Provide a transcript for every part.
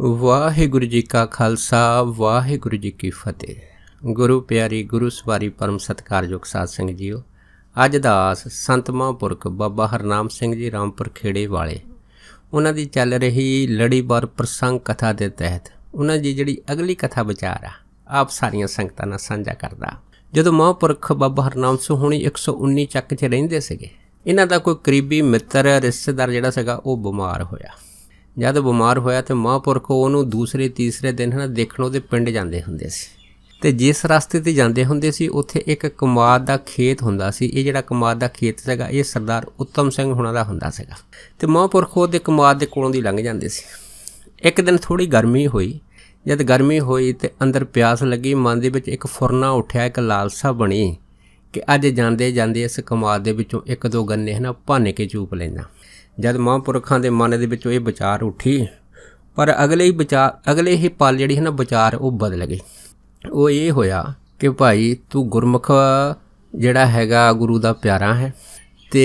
ਵਾਹਿਗੁਰੂ ਜੀ ਕਾ ਖਾਲਸਾ ਵਾਹਿਗੁਰੂ ਜੀ ਕੀ ਫਤਿਹ ਗੁਰੂ ਪਿਆਰੀ ਗੁਰੂ ਸਵਾਰੀ ਪਰਮ ਸਤਕਾਰਯੋਗ ਸਾਧ ਸੰਗਤ ਜੀਓ ਅੱਜ ਦਾਸ ਸੰਤ ਮਹਾਂਪੁਰਖ ਬਾਬਾ ਹਰਨਾਮ ਸਿੰਘ ਜੀ ਰਾਮਪੁਰ ਖੇੜੇ ਵਾਲੇ ਉਹਨਾਂ ਦੀ ਚੱਲ ਰਹੀ ਲੜੀਵਾਰ ਪ੍ਰਸੰਗ ਕਥਾ ਦੇ ਤਹਿਤ ਉਹਨਾਂ ਦੀ ਜਿਹੜੀ ਅਗਲੀ ਕਥਾ ਵਿਚਾਰ ਆ ਆਪ ਸਾਰੀਆਂ ਸੰਗਤਾਂ ਨਾਲ ਸਾਂਝਾ ਕਰਦਾ ਜਦੋਂ ਮਹਾਂਪੁਰਖ ਬਾਬਾ ਹਰਨਾਮ ਸਿੰਘ ਹੁਣੀ 119 ਚੱਕ 'ਚ ਰਹਿੰਦੇ ਸੀਗੇ ਇਹਨਾਂ ਦਾ ਕੋਈ ਕਰੀਬੀ ਮਿੱਤਰ ਰਿਸ਼ਤੇਦਾਰ ਜਿਹੜਾ ਸੀਗਾ ਉਹ ਬਿਮਾਰ ਹੋਇਆ ਜਦ ਬਿਮਾਰ ਹੋਇਆ ਤੇ ਮਹਾਪੁਰਖ ਉਹਨੂੰ ਦੂਸਰੇ ਤੀਸਰੇ ਦਿਨ ਹਨ ਦੇਖਣ ਉਹਦੇ ਪਿੰਡ ਜਾਂਦੇ ਹੁੰਦੇ ਸੀ ਤੇ ਜਿਸ ਰਸਤੇ ਤੇ ਜਾਂਦੇ ਹੁੰਦੇ ਸੀ ਉੱਥੇ ਇੱਕ ਕਮਾਦ ਦਾ ਖੇਤ ਹੁੰਦਾ ਸੀ ਇਹ ਜਿਹੜਾ ਕਮਾਦ ਦਾ ਖੇਤ ਸੀਗਾ ਇਹ ਸਰਦਾਰ ਉੱਤਮ ਸਿੰਘ ਹੁਣਾਂ ਦਾ ਹੁੰਦਾ ਸੀਗਾ ਤੇ ਮਹਾਪੁਰਖ ਉਹਦੇ ਕਮਾਦ ਦੇ ਕੋਲੋਂ ਦੀ ਲੰਘ ਜਾਂਦੇ ਸੀ ਇੱਕ ਦਿਨ ਥੋੜੀ ਗਰਮੀ ਹੋਈ ਜਦ ਗਰਮੀ ਹੋਈ ਤੇ ਅੰਦਰ ਪਿਆਸ ਲੱਗੀ ਮਨ ਦੇ ਵਿੱਚ ਇੱਕ ਫੁਰਨਾ ਉੱਠਿਆ ਇੱਕ ਲਾਲਸਾ ਬਣੀ ਕਿ ਅੱਜ ਜਾਂਦੇ ਜਾਂਦੇ ਇਸ ਕਮਾਦ ਦੇ ਵਿੱਚੋਂ ਇੱਕ ਦੋ ਗੰਨੇ ਹਨਾ ਭੰਨ ਕੇ ਚੂਪ ਲੈਣਾ ਜਦ ਮਹਾਂਪੁਰਖਾਂ ਦੇ ਮਨ ਦੇ ਵਿੱਚੋਂ ਇਹ ਵਿਚਾਰ ਉੱਠੀ ਪਰ ਅਗਲੇ ਹੀ ਵਿਚਾਰ ਅਗਲੇ ਹੀ ਪਲ ਜਿਹੜੀ ਹੈ ਨਾ ਵਿਚਾਰ ਉਹ ਬਦਲ ਗਈ ਉਹ ਇਹ ਹੋਇਆ ਕਿ ਭਾਈ ਤੂੰ ਗੁਰਮੁਖ ਜਿਹੜਾ ਹੈਗਾ ਗੁਰੂ ਦਾ ਪਿਆਰਾ ਹੈ ਤੇ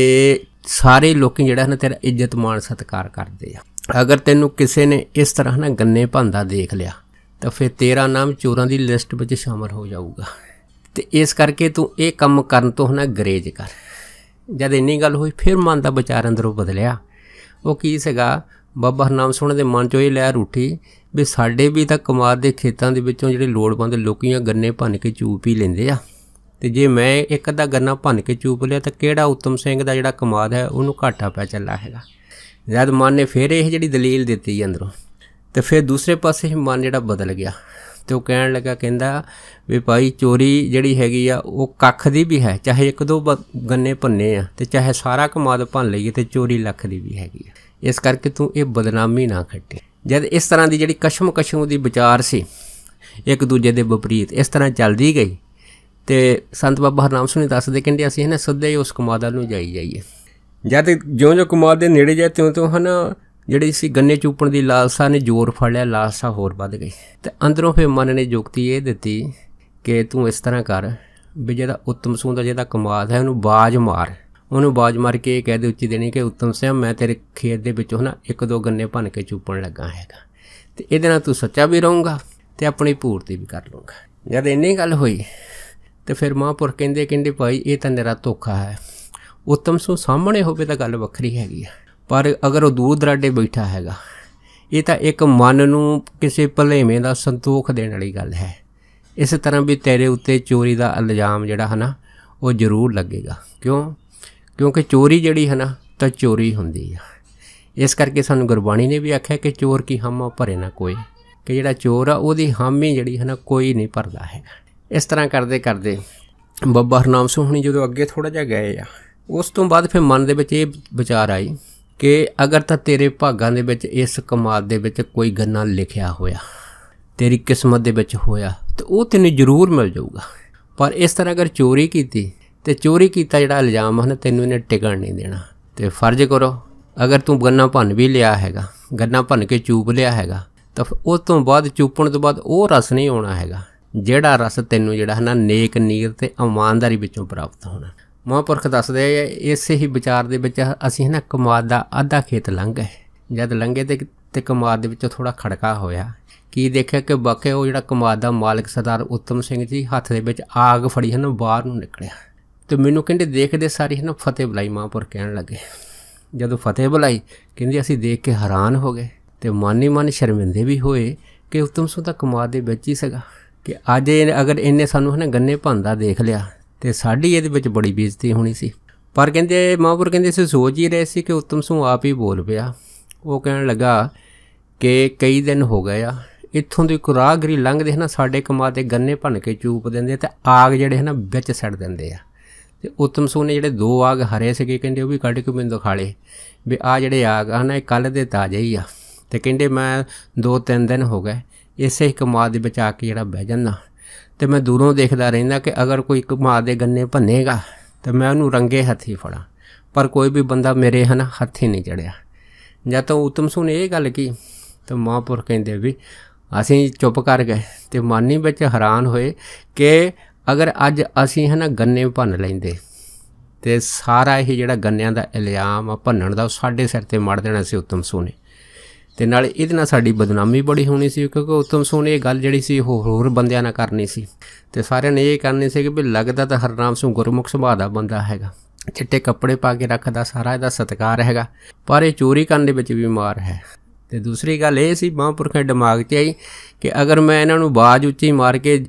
ਸਾਰੇ ਲੋਕ ਜਿਹੜਾ ਹੈ ਨਾ ਤੇਰਾ ਇੱਜ਼ਤ ਮਾਣ ਸਤਿਕਾਰ ਕਰਦੇ ਆ ਅਗਰ ਤੈਨੂੰ ਕਿਸੇ ਨੇ ਇਸ ਤਰ੍ਹਾਂ ਨਾ ਗੰਨੇ ਭੰਦਾ ਦੇਖ ਲਿਆ ਤਾਂ ਫਿਰ ਤੇਰਾ ਨਾਮ ਚੋਰਾਂ ਦੀ ਲਿਸਟ ਵਿੱਚ ਸ਼ਾਮਲ ਹੋ ਜਾਊਗਾ ਤੇ ਇਸ ਕਰਕੇ ਤੂੰ ਇਹ ਕੰਮ ਕਰਨ ਤੋਂ ਹਨਾ ਗਰੇਜ ਕਰ ਜਦ ਇੰਨੀ ਗੱਲ ਹੋਈ ਫਿਰ ਮਨ ਦਾ ਵਿਚਾਰ ਅੰਦਰੋਂ ਬਦਲਿਆ ਉਹ ਕੀ ਸੀਗਾ ਬਾਬਾ ਹਰਨਾਮ ਸੋਹਣੇ ਦੇ ਮਨ 'ਚੋਂ ਇਹ ਲਹਿਰ ਉੱਠੀ ਵੀ ਸਾਡੇ ਵੀ ਤਾਂ ਕੁਮਾਰ ਦੇ ਖੇਤਾਂ ਦੇ ਵਿੱਚੋਂ ਜਿਹੜੇ ਲੋੜਵੰਦ ਲੋਕੀਆਂ ਗੰਨੇ ਭੰਨ ਕੇ ਚੂਪ ਹੀ ਲੈਂਦੇ ਆ ਤੇ ਜੇ ਮੈਂ ਇੱਕ ਅੱਧਾ ਗੰਨਾ ਭੰਨ ਕੇ ਚੂਪ ਲਿਆ ਤਾਂ ਕਿਹੜਾ ਉਤਮ ਸਿੰਘ ਦਾ ਜਿਹੜਾ ਕਮਾਦ ਹੈ ਉਹਨੂੰ ਘਾਟਾ ਪੈ ਚੱਲਾ ਹੈਗਾ ਜਦ ਮਨ ਨੇ ਫਿਰ ਇਹ ਜਿਹੜੀ ਦਲੀਲ ਦਿੱਤੀ ਅੰਦਰੋਂ ਤੇ ਫਿਰ ਦੂਸਰੇ ਪਾਸੇ ਮਨ ਜਿਹੜਾ ਬਦਲ ਗਿਆ ਤੇ ਉਹ ਕਹਿਣ ਲੱਗਾ ਕਹਿੰਦਾ ਵੀ ਭਾਈ ਚੋਰੀ ਜਿਹੜੀ ਹੈਗੀ ਆ ਉਹ ਕੱਖ ਦੀ ਵੀ ਹੈ ਚਾਹੇ ਇੱਕ ਦੋ ਗੰਨੇ ਭੰਨੇ ਆ ਤੇ ਚਾਹੇ ਸਾਰਾ ਕਮਾਦ ਭੰਨ ਲਈਏ ਤੇ ਚੋਰੀ ਲੱਖ ਦੀ ਵੀ ਹੈਗੀ ਆ ਇਸ ਕਰਕੇ ਤੂੰ ਇਹ ਬਦਨਾਮੀ ਨਾ ਖੱਟੇ ਜਦ ਇਸ ਤਰ੍ਹਾਂ ਦੀ ਜਿਹੜੀ ਕਸ਼ਮ ਕਸ਼ਮ ਦੀ ਵਿਚਾਰ ਸੀ ਇੱਕ ਦੂਜੇ ਦੇ ਵਿਪਰੀਤ ਇਸ ਤਰ੍ਹਾਂ ਚੱਲਦੀ ਗਈ ਤੇ ਸੰਤ ਬਾਬਾ ਹਰਨਾਮ ਸਿੰਘ ਨੇ ਦੱਸਦੇ ਕਹਿੰਦੇ ਅਸੀਂ ਹਨ ਸਿੱਧੇ ਉਸ ਕਮਾਦ ਨੂੰ ਜਾਈ ਜਾਈਏ ਜਦ ਜਿਉਂ-ਜਿਉਂ ਕਮਾਦ ਦੇ ਨੇੜੇ ਜਾਏ ਤਿਉਂ-ਤਿਉਂ ਹਨ ਜਿਹੜੀ ਸੀ ਗੰਨੇ ਚੂਪਣ ਦੀ ਲਾਲਸਾ ਨੇ ਜ਼ੋਰ ਫੜ ਲਿਆ ਲਾਲਸਾ ਹੋਰ ਵੱਧ ਗਈ ਤੇ ਅੰਦਰੋਂ ਫੇ ਮਨ ਨੇ ਜੁਗਤੀ ਇਹ ਦਿੱਤੀ ਕਿ ਤੂੰ ਇਸ ਤਰ੍ਹਾਂ ਕਰ ਵੀ ਜਿਹੜਾ ਉਤਮ ਸਿੰਘ ਦਾ ਜਿਹੜਾ ਕਮਾਦ ਹੈ ਉਹਨੂੰ ਬਾਜ ਮਾਰ ਉਹਨੂੰ ਬਾਜ ਮਾਰ ਕੇ ਇਹ ਕਹਿ ਦੇ ਉੱਚੀ ਦੇਣੀ ਕਿ ਉਤਮ ਸਿੰਘ ਮੈਂ ਤੇਰੇ ਖੇਤ ਦੇ ਵਿੱਚੋਂ ਨਾ ਇੱਕ ਦੋ ਗੰਨੇ ਭੰਨ ਕੇ ਚੂਪਣ ਲੱਗਾ ਹੈਗਾ ਤੇ ਇਹਦੇ ਨਾਲ ਤੂੰ ਸੱਚਾ ਵੀ ਰਹੂੰਗਾ ਤੇ ਆਪਣੀ ਪੂਰਤੀ ਵੀ ਕਰ ਲੂੰਗਾ ਜਦ ਇੰਨੀ ਗੱਲ ਹੋਈ ਤੇ ਫਿਰ ਮਹਾਂਪੁਰ ਕਹਿੰਦੇ ਕਹਿੰਦੇ ਭਾਈ ਇਹ ਤਾਂ ਨਿਹਰਾ ਧੋਖਾ ਹੈ ਉਤਮ ਸਿੰਘ ਸਾਹਮਣੇ ਹੋਵੇ ਤਾਂ ਗੱਲ ਵੱਖਰੀ ਹੈਗੀ ਆ ਪਰ ਅਗਰ ਉਹ ਦੂਰ ਦਰਾਡੇ ਬੈਠਾ ਹੈਗਾ ਇਹ ਤਾਂ ਇੱਕ ਮਨ ਨੂੰ ਕਿਸੇ ਭਲੇਵੇਂ ਦਾ ਸੰਤੋਖ ਦੇਣ ਵਾਲੀ ਗੱਲ ਹੈ ਇਸ ਤਰ੍ਹਾਂ ਵੀ ਤੇਰੇ ਉੱਤੇ ਚੋਰੀ ਦਾ ਇਲਜ਼ਾਮ ਜਿਹੜਾ ਹਨਾ ਉਹ ਜ਼ਰੂਰ ਲੱਗੇਗਾ ਕਿਉਂ ਕਿਉਂਕਿ ਚੋਰੀ ਜਿਹੜੀ ਹਨਾ ਤਾਂ ਚੋਰੀ ਹੁੰਦੀ ਆ ਇਸ ਕਰਕੇ ਸਾਨੂੰ ਗੁਰਬਾਣੀ ਨੇ ਵੀ ਆਖਿਆ ਕਿ ਚੋਰ ਕੀ ਹਮ ਭਰੇ ਨਾ ਕੋਈ ਕਿ ਜਿਹੜਾ ਚੋਰ ਆ ਉਹਦੀ ਹਾਮੀ ਜਿਹੜੀ ਹਨਾ ਕੋਈ ਨਹੀਂ ਭਰਦਾ ਹੈ ਇਸ ਤਰ੍ਹਾਂ ਕਰਦੇ ਕਰਦੇ ਬੱਬਾ ਹਰਨਾਮ ਸੋਹਣੀ ਜਦੋਂ ਅੱਗੇ ਥੋੜਾ ਜਿਹਾ ਗਏ ਆ ਉਸ ਤੋਂ ਬਾਅਦ ਫਿਰ ਮਨ ਦੇ ਵਿੱਚ ਇਹ ਵਿਚਾਰ ਆਈ ਕਿ ਅਗਰ ਤਾਂ ਤੇਰੇ ਭਾਗਾਂ ਦੇ ਵਿੱਚ ਇਸ ਕਮਾਦ ਦੇ ਵਿੱਚ ਕੋਈ ਗੰਨਾ ਲਿਖਿਆ ਹੋਇਆ ਤੇਰੀ ਕਿਸਮਤ ਦੇ ਵਿੱਚ ਹੋਇਆ ਤੇ ਉਹ ਤੈਨੂੰ ਜ਼ਰੂਰ ਮਿਲ ਜਾਊਗਾ ਪਰ ਇਸ ਤਰ੍ਹਾਂ ਅਗਰ ਚੋਰੀ ਕੀਤੀ ਤੇ ਚੋਰੀ ਕੀਤਾ ਜਿਹੜਾ ਇਲਜ਼ਾਮ ਹਨ ਤੈਨੂੰ ਇਹਨੇ ਟਿਕਣ ਨਹੀਂ ਦੇਣਾ ਤੇ ਫਰਜ਼ ਕਰੋ ਅਗਰ ਤੂੰ ਗੰਨਾ ਭੰਨ ਵੀ ਲਿਆ ਹੈਗਾ ਗੰਨਾ ਭੰਨ ਕੇ ਚੂਪ ਲਿਆ ਹੈਗਾ ਤਾਂ ਉਸ ਤੋਂ ਬਾਅਦ ਚੂਪਣ ਤੋਂ ਬਾਅਦ ਉਹ ਰਸ ਨਹੀਂ ਆਉਣਾ ਹੈਗਾ ਜਿਹੜਾ ਰਸ ਤੈਨੂੰ ਜਿਹੜਾ ਹਨਾ ਨੇਕ ਨੀਰ ਤੇ ਇਮਾਨਦਾਰੀ ਵਿੱਚੋਂ ਪ੍ਰਾਪਤ ਹੋਣਾ ਮਹਾਂਪੁਰਖ ਦੱਸਦੇ ਆ ਇਸੇ ਹੀ ਵਿਚਾਰ ਦੇ ਵਿੱਚ ਅਸੀਂ ਹਨਾ ਕਮਾਦ ਦਾ ਆਧਾ ਖੇਤ ਲੰਘ ਗਏ ਜਦ ਲੰਘੇ ਤੇ ਤੇ ਕਮਾਦ ਦੇ ਵਿੱਚੋਂ ਥੋੜਾ ਖੜਕਾ ਹੋਇਆ ਕੀ ਦੇਖਿਆ ਕਿ ਬਾਕੇ ਉਹ ਜਿਹੜਾ ਕਮਾਦ ਦਾ ਮਾਲਕ ਸਰਦਾਰ ਉੱਤਮ ਸਿੰਘ ਜੀ ਹੱਥ ਦੇ ਵਿੱਚ ਆਗ ਫੜੀ ਹਨ ਬਾਹਰ ਨੂੰ ਨਿਕਲਿਆ ਤੇ ਮੈਨੂੰ ਕਹਿੰਦੇ ਦੇਖਦੇ ਸਾਰੇ ਹਨ ਫਤਿਹ ਬੁਲਾਈ ਮਹਾਂਪੁਰ ਕਹਿਣ ਲੱਗੇ ਜਦੋਂ ਫਤਿਹ ਬੁਲਾਈ ਕਹਿੰਦੇ ਅਸੀਂ ਦੇਖ ਕੇ ਹੈਰਾਨ ਹੋ ਗਏ ਤੇ ਮਾਨੀ ਮਨ ਸ਼ਰਮਿੰਦੇ ਵੀ ਹੋਏ ਕਿ ਉੱਤਮ ਸਿੰਘ ਤਾਂ ਕਮਾਦ ਦੇ ਵਿੱਚ ਹੀ ਸੀਗਾ ਕਿ ਅੱਜ ਅਗਰ ਇਹਨੇ ਸਾਨੂੰ ਹਨ ਗੰਨੇ ਭੰਦਾ ਦੇਖ ਲਿਆ ਤੇ ਸਾਡੀ ਇਹਦੇ ਵਿੱਚ ਬੜੀ ਬੇਇੱਜ਼ਤੀ ਹੋਣੀ ਸੀ ਪਰ ਕਹਿੰਦੇ ਮਹਾਂਪੁਰ ਕਹਿੰਦੇ ਸੀ ਸੋਚ ਹੀ ਰਹੇ ਸੀ ਕਿ ਉਤਮ ਸਿੰਘ ਆਪ ਹੀ ਬੋਲ ਪਿਆ ਉਹ ਕਹਿਣ ਲੱਗਾ ਕਿ ਕਈ ਦਿਨ ਹੋ ਗਏ ਆ ਇੱਥੋਂ ਦੀ ਕੁਰਾਗਰੀ ਲੰਘਦੇ ਹਨ ਸਾਡੇ ਕਮਾ ਦੇ ਗੰਨੇ ਭੰਨ ਕੇ ਚੂਪ ਦਿੰਦੇ ਤੇ ਆਗ ਜਿਹੜੇ ਹਨ ਵਿੱਚ ਸੜ ਦਿੰਦੇ ਆ ਤੇ ਉਤਮ ਸਿੰਘ ਨੇ ਜਿਹੜੇ ਦੋ ਆਗ ਹਰੇ ਸੀਗੇ ਕਹਿੰਦੇ ਉਹ ਵੀ ਕੱਢ ਕੇ ਮੈਨੂੰ ਦਿਖਾ ਲੇ ਵੀ ਆ ਜਿਹੜੇ ਆਗ ਹਨ ਇਹ ਕੱਲ ਦੇ ਤਾਜ਼ੇ ਹੀ ਆ ਤੇ ਕਹਿੰਦੇ ਮੈਂ ਦੋ ਤਿੰਨ ਦਿਨ ਹੋ ਗਏ ਇਸੇ ਕਮਾ ਦੇ ਵਿੱਚ ਆ ਕੇ ਜਿਹੜਾ ਬਹਿ ਜਾਂਦਾ ਤੇ ਮੈਂ ਦੂਰੋਂ ਦੇਖਦਾ ਰਹਿੰਦਾ ਕਿ ਅਗਰ ਕੋਈ ਮਾਰ ਦੇ ਗੰਨੇ ਭੰਨੇਗਾ ਤੇ ਮੈਂ ਉਹਨੂੰ ਰੰਗੇ ਹੱਥੀ ਫੜਾਂ ਪਰ ਕੋਈ ਵੀ ਬੰਦਾ ਮੇਰੇ ਹਨ ਹੱਥੀ ਨਹੀਂ ਚੜਿਆ ਜਦ ਤੋਂ ਉਤਮ ਸੁਣ ਇਹ ਗੱਲ ਕੀ ਤੇ ਮਹਾਂਪੁਰ ਕਹਿੰਦੇ ਵੀ ਅਸੀਂ ਚੁੱਪ ਕਰ ਗਏ ਤੇ ਮਾਨੀ ਵਿੱਚ ਹੈਰਾਨ ਹੋਏ ਕਿ ਅਗਰ ਅੱਜ ਅਸੀਂ ਹਨਾ ਗੰਨੇ ਭੰਨ ਲੈਂਦੇ ਤੇ ਸਾਰਾ ਇਹ ਜਿਹੜਾ ਗੰਨਿਆਂ ਦਾ ਇਲਜ਼ਾਮ ਆ ਭੰਨਣ ਦਾ ਸਾਡੇ ਸਿਰ ਤੇ ਮੜ ਦੇਣਾ ਸੀ ਉਤਮ ਸੋਨੇ ਤੇ ਨਾਲ ਇਹਦੇ ਨਾਲ ਸਾਡੀ ਬਦਨਾਮੀ ਬੜੀ ਹੋਣੀ ਸੀ ਕਿਉਂਕਿ ਉਤਮ ਸੋਨੇ ਇਹ ਗੱਲ ਜਿਹੜੀ ਸੀ ਉਹ ਹੋਰ ਬੰਦਿਆਂ ਨਾਲ ਕਰਨੀ ਸੀ ਤੇ ਸਾਰਿਆਂ ਨੇ ਇਹ ਕਰਨੀ ਸੀ ਕਿ ਵੀ ਲੱਗਦਾ ਤਾਂ ਹਰਨਾਮ ਸਿੰਘ ਗੁਰਮੁਖ ਸੁਭਾਅ ਦਾ ਬੰਦਾ ਹੈਗਾ ਚਿੱਟੇ ਕੱਪੜੇ ਪਾ ਕੇ ਰੱਖਦਾ ਸਾਰਾ ਇਹਦਾ ਸਤਕਾਰ ਹੈਗਾ ਪਰ ਇਹ ਚੋਰੀ ਕਰਨ ਦੇ ਵਿੱਚ ਬਿਮਾਰ ਹੈ ਤੇ ਦੂਸਰੀ ਗੱਲ ਇਹ ਸੀ ਮਹਾਂਪੁਰਖਾਂ ਦੇ ਦਿਮਾਗ 'ਚ ਆਈ ਕਿ ਅਗਰ ਮੈਂ ਇਹਨਾਂ ਨੂੰ ਬਾਜ ਉੱਚੀ ਮਾਰ ਕੇ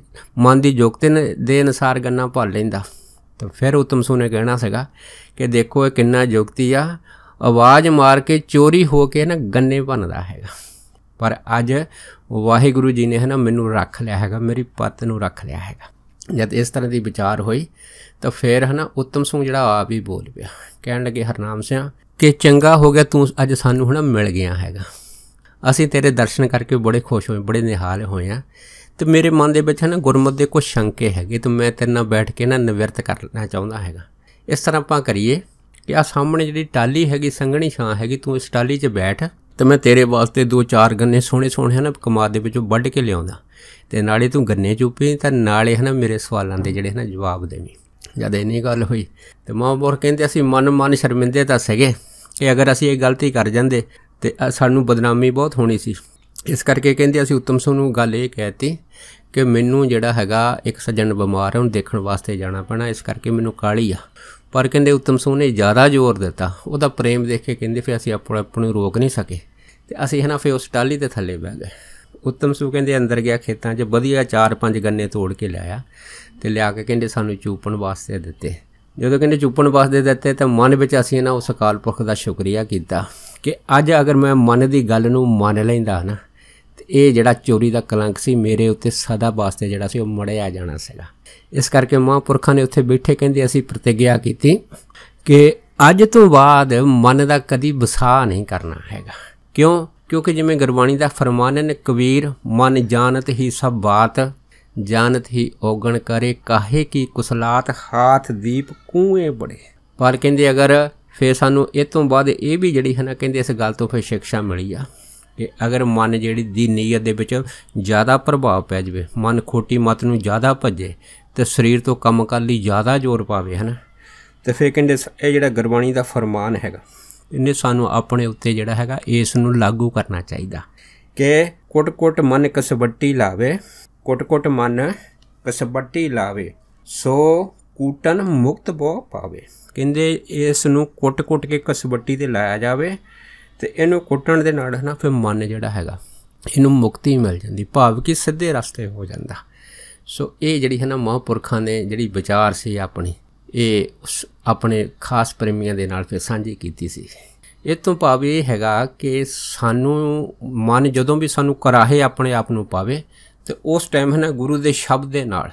ਮਨ ਦੀ ਜੋਗਤੇ ਦੇ ਅਨਸਾਰ ਗੰਨਾ ਭਰ ਲੈਂਦਾ ਤਾਂ ਫਿਰ ਉਤਮ ਸੋਨੇ ਕਹਿਣਾ ਸੀਗਾ ਕਿ ਦੇਖੋ ਇਹ ਕਿੰਨਾ ਜੋਗਤੀ ਆ ਆਵਾਜ਼ ਮਾਰ ਕੇ ਚੋਰੀ ਹੋ ਕੇ ਨਾ ਗੰਨੇ ਬਣਦਾ ਹੈਗਾ ਪਰ ਅੱਜ ਵਾਹਿਗੁਰੂ ਜੀ ਨੇ ਹਨਾ ਮੈਨੂੰ ਰੱਖ ਲਿਆ ਹੈਗਾ ਮੇਰੀ ਪਤ ਨੂੰ ਰੱਖ ਲਿਆ ਹੈਗਾ ਜਦ ਇਸ ਤਰ੍ਹਾਂ ਦੀ ਵਿਚਾਰ ਹੋਈ ਤਾਂ ਫੇਰ ਹਨਾ ਉਤਮ ਸਿੰਘ ਜਿਹੜਾ ਆਪ ਹੀ ਬੋਲ ਪਿਆ ਕਹਿਣ ਲੱਗੇ ਹਰਨਾਮ ਸਿੰਘ ਕਿ ਚੰਗਾ ਹੋ ਗਿਆ ਤੂੰ ਅੱਜ ਸਾਨੂੰ ਹਨਾ ਮਿਲ ਗਿਆ ਹੈਗਾ ਅਸੀਂ ਤੇਰੇ ਦਰਸ਼ਨ ਕਰਕੇ ਬੜੇ ਖੁਸ਼ ਹੋਏ ਬੜੇ ਨਿਹਾਲ ਹੋਏ ਆ ਤੇ ਮੇਰੇ ਮਨ ਦੇ ਵਿੱਚ ਹਨਾ ਗੁਰਮਤ ਦੇ ਕੁਝ ਸ਼ੰਕੇ ਹੈਗੇ ਤੇ ਮੈਂ ਤੇਰੇ ਨਾਲ ਬੈਠ ਕੇ ਨਾ ਨਿਵਰਤ ਕਰਨਾ ਚਾਹੁੰਦਾ ਹੈਗਾ ਇਸ ਤਰ੍ਹਾਂ ਆਪਾਂ ਕਰੀਏ ਕਿ ਆ ਸਾਹਮਣੇ ਜਿਹੜੀ ਟਾਲੀ ਹੈਗੀ ਸੰਘਣੀ ਛਾਂ ਹੈਗੀ ਤੂੰ ਇਸ ਟਾਲੀ 'ਚ ਬੈਠ ਤੇ ਮੈਂ ਤੇਰੇ ਵਾਸਤੇ ਦੋ ਚਾਰ ਗੰਨੇ ਸੋਹਣੇ ਸੋਹਣੇ ਹਨ ਕਮਾਦ ਦੇ ਵਿੱਚੋਂ ਵੱਢ ਕੇ ਲਿਆਉਂਦਾ ਤੇ ਨਾਲੇ ਤੂੰ ਗੰਨੇ ਚੁੱਪੀ ਤਾਂ ਨਾਲੇ ਹਨਾ ਮੇਰੇ ਸਵਾਲਾਂ ਦੇ ਜਿਹੜੇ ਹਨਾ ਜਵਾਬ ਦੇਵੀਂ ਜਦ ਇੰਨੀ ਗੱਲ ਹੋਈ ਤੇ ਮਾਂ-ਬੋਰ ਕਹਿੰਦੇ ਅਸੀਂ ਮਨ-ਮਨ ਸ਼ਰਮਿੰਦੇ ਤਾਂ ਸਗੇ ਕਿ ਅਗਰ ਅਸੀਂ ਇਹ ਗਲਤੀ ਕਰ ਜਾਂਦੇ ਤੇ ਸਾਨੂੰ ਬਦਨਾਮੀ ਬਹੁਤ ਹੋਣੀ ਸੀ ਇਸ ਕਰਕੇ ਕਹਿੰਦੇ ਅਸੀਂ ਉਤਮ ਸਿੰਘ ਨੂੰ ਗੱਲ ਇਹ ਕਹਿਤੀ ਕਿ ਮੈਨੂੰ ਜਿਹੜਾ ਹੈਗਾ ਇੱਕ ਸੱਜਣ ਬਿਮਾਰ ਹੈ ਉਹਨੂੰ ਦੇਖਣ ਵਾਸਤੇ ਜਾਣਾ ਪੈਣਾ ਇਸ ਕਰਕੇ ਮੈਨੂੰ ਕਾਲੀ ਆ ਪਰ ਕਹਿੰਦੇ ਉਤਮ ਸਿੰਘ ਨੇ ਜ਼ਿਆਦਾ ਜ਼ੋਰ ਦਿੱਤਾ ਉਹਦਾ ਪ੍ਰੇਮ ਦੇਖ ਕੇ ਕਹਿੰਦੇ ਫਿਰ ਅਸੀਂ ਆਪਣੇ ਆਪ ਨੂੰ ਰੋਕ ਨਹੀਂ ਸਕੇ ਤੇ ਅਸੀਂ ਹਨਾ ਫਿਰ ਉਸ ਟਾਲੀ ਦੇ ਥੱਲੇ ਬਹਿ ਗਏ ਉਤਮ ਸਿੰਘ ਕਹਿੰਦੇ ਅੰਦਰ ਗਿਆ ਖੇਤਾਂ 'ਚ ਵਧੀਆ ਚਾਰ ਪੰਜ ਗੰਨੇ ਤੋੜ ਕੇ ਲਾਇਆ ਤੇ ਲਿਆ ਕੇ ਕਹਿੰਦੇ ਸਾਨੂੰ ਚੂਪਣ ਵਾਸਤੇ ਦਿੱਤੇ ਜਦੋਂ ਕਹਿੰਦੇ ਚੂਪਣ ਵਾਸਤੇ ਦਿੱਤੇ ਤਾਂ ਮਨ ਵਿੱਚ ਅਸੀਂ ਨਾ ਉਸ ਅਕਾਲ ਪੁਰਖ ਦਾ ਸ਼ੁਕਰੀਆ ਕੀਤਾ ਕਿ ਅੱਜ ਅਗਰ ਮੈਂ ਮਨ ਦੀ ਗੱਲ ਨੂੰ ਮੰਨ ਲੈਂਦਾ ਨਾ ਇਹ ਜਿਹੜਾ ਚੋਰੀ ਦਾ ਕਲੰਕ ਸੀ ਮੇਰੇ ਉੱਤੇ ਸਦਾ ਵਾਸਤੇ ਜਿਹੜਾ ਸੀ ਉਹ ਮੜਿਆ ਜਾਣਾ ਸੀਗਾ ਇਸ ਕਰਕੇ ਮਹਾਂਪੁਰਖਾਂ ਨੇ ਉੱਥੇ ਬੈਠੇ ਕਹਿੰਦੇ ਅਸੀਂ ਪ੍ਰਤੀਗਿਆ ਕੀਤੀ ਕਿ ਅੱਜ ਤੋਂ ਬਾਅਦ ਮਨ ਦਾ ਕਦੀ ਵਸਾ ਨਹੀਂ ਕਰਨਾ ਹੈਗਾ ਕਿਉਂ ਕਿਉਂਕਿ ਜਿਵੇਂ ਗੁਰਬਾਣੀ ਦਾ ਫਰਮਾਨ ਹੈ ਨ ਕਬੀਰ ਮਨ ਜਾਣਤ ਹੀ ਸਭ ਬਾਤ ਜਾਣਤ ਹੀ ਔਗਣ ਕਰੇ ਕਾਹੇ ਕੀ ਕੁਸਲਾਤ ਹਾਥ ਦੀਪ ਕੂਏ ਬੜੇ ਪਰ ਕਹਿੰਦੇ ਅਗਰ ਫੇ ਸਾਨੂੰ ਇਹ ਤੋਂ ਬਾਅਦ ਇਹ ਵੀ ਜਿਹੜੀ ਹੈ ਨਾ ਕਹਿੰਦੇ ਇਸ ਗੱਲ ਤੋਂ ਫੇ ਸਿੱਖਿਆ ਮਿਲੀ ਆ ਕਿ ਅਗਰ ਮਨ ਜਿਹੜੀ ਦੀ ਨੀਅਤ ਦੇ ਵਿੱਚ ਜ਼ਿਆਦਾ ਪ੍ਰਭਾਵ ਪੈ ਜਾਵੇ ਮਨ ਖੋਟੀ ਮਤ ਨੂੰ ਜ਼ਿਆਦਾ ਭੱਜੇ ਤੇ ਸਰੀਰ ਤੋਂ ਕੰਮ ਕਰ ਲਈ ਜ਼ਿਆਦਾ ਜ਼ੋਰ ਪਾਵੇ ਹਨ ਤੇ ਫਿਰ ਕਹਿੰਦੇ ਇਹ ਜਿਹੜਾ ਗੁਰਬਾਣੀ ਦਾ ਫਰਮਾਨ ਹੈਗਾ ਇਹਨੇ ਸਾਨੂੰ ਆਪਣੇ ਉੱਤੇ ਜਿਹੜਾ ਹੈਗਾ ਇਸ ਨੂੰ ਲਾਗੂ ਕਰਨਾ ਚਾਹੀਦਾ ਕਿ ਕੁੱਟ-ਕੁੱਟ ਮਨ ਕਸਬੱਟੀ ਲਾਵੇ ਕੁੱਟ-ਕੁੱਟ ਮਨ ਕਸਬੱਟੀ ਲਾਵੇ ਸੋ ਕੂਟਨ ਮੁਕਤ ਬੋ ਪਾਵੇ ਕਹਿੰਦੇ ਇਸ ਨੂੰ ਕੁੱਟ-ਕੁੱਟ ਕੇ ਕਸਬੱਟੀ ਤੇ ਲਾਇਆ ਜਾਵੇ ਤੇ ਇਹਨੂੰ ਕੁੱਟਣ ਦੇ ਨਾਲ ਹਨਾ ਫਿਰ ਮਨ ਜਿਹੜਾ ਹੈਗਾ ਇਹਨੂੰ ਮੁਕਤੀ ਮਿਲ ਜਾਂਦੀ ਭਾਵ ਕਿ ਸਿੱਧੇ ਰਸਤੇ ਹੋ ਜਾਂਦਾ ਸੋ ਇਹ ਜਿਹੜੀ ਹੈ ਨਾ ਮਹਾਂਪੁਰਖਾਂ ਨੇ ਜਿਹੜੀ ਵਿਚਾਰ ਸੀ ਆਪਣੀ ਇਹ ਆਪਣੇ ਖਾਸ ਪ੍ਰੇਮੀਆਂ ਦੇ ਨਾਲ ਫਿਰ ਸਾਂਝੀ ਕੀਤੀ ਸੀ ਇਹ ਤੋਂ ਭਾਵ ਇਹ ਹੈਗਾ ਕਿ ਸਾਨੂੰ ਮਨ ਜਦੋਂ ਵੀ ਸਾਨੂੰ ਕਰਾਹੇ ਆਪਣੇ ਆਪ ਨੂੰ ਪਾਵੇ ਤੇ ਉਸ ਟਾਈਮ ਹੈ ਨਾ ਗੁਰੂ ਦੇ ਸ਼ਬਦ ਦੇ ਨਾਲ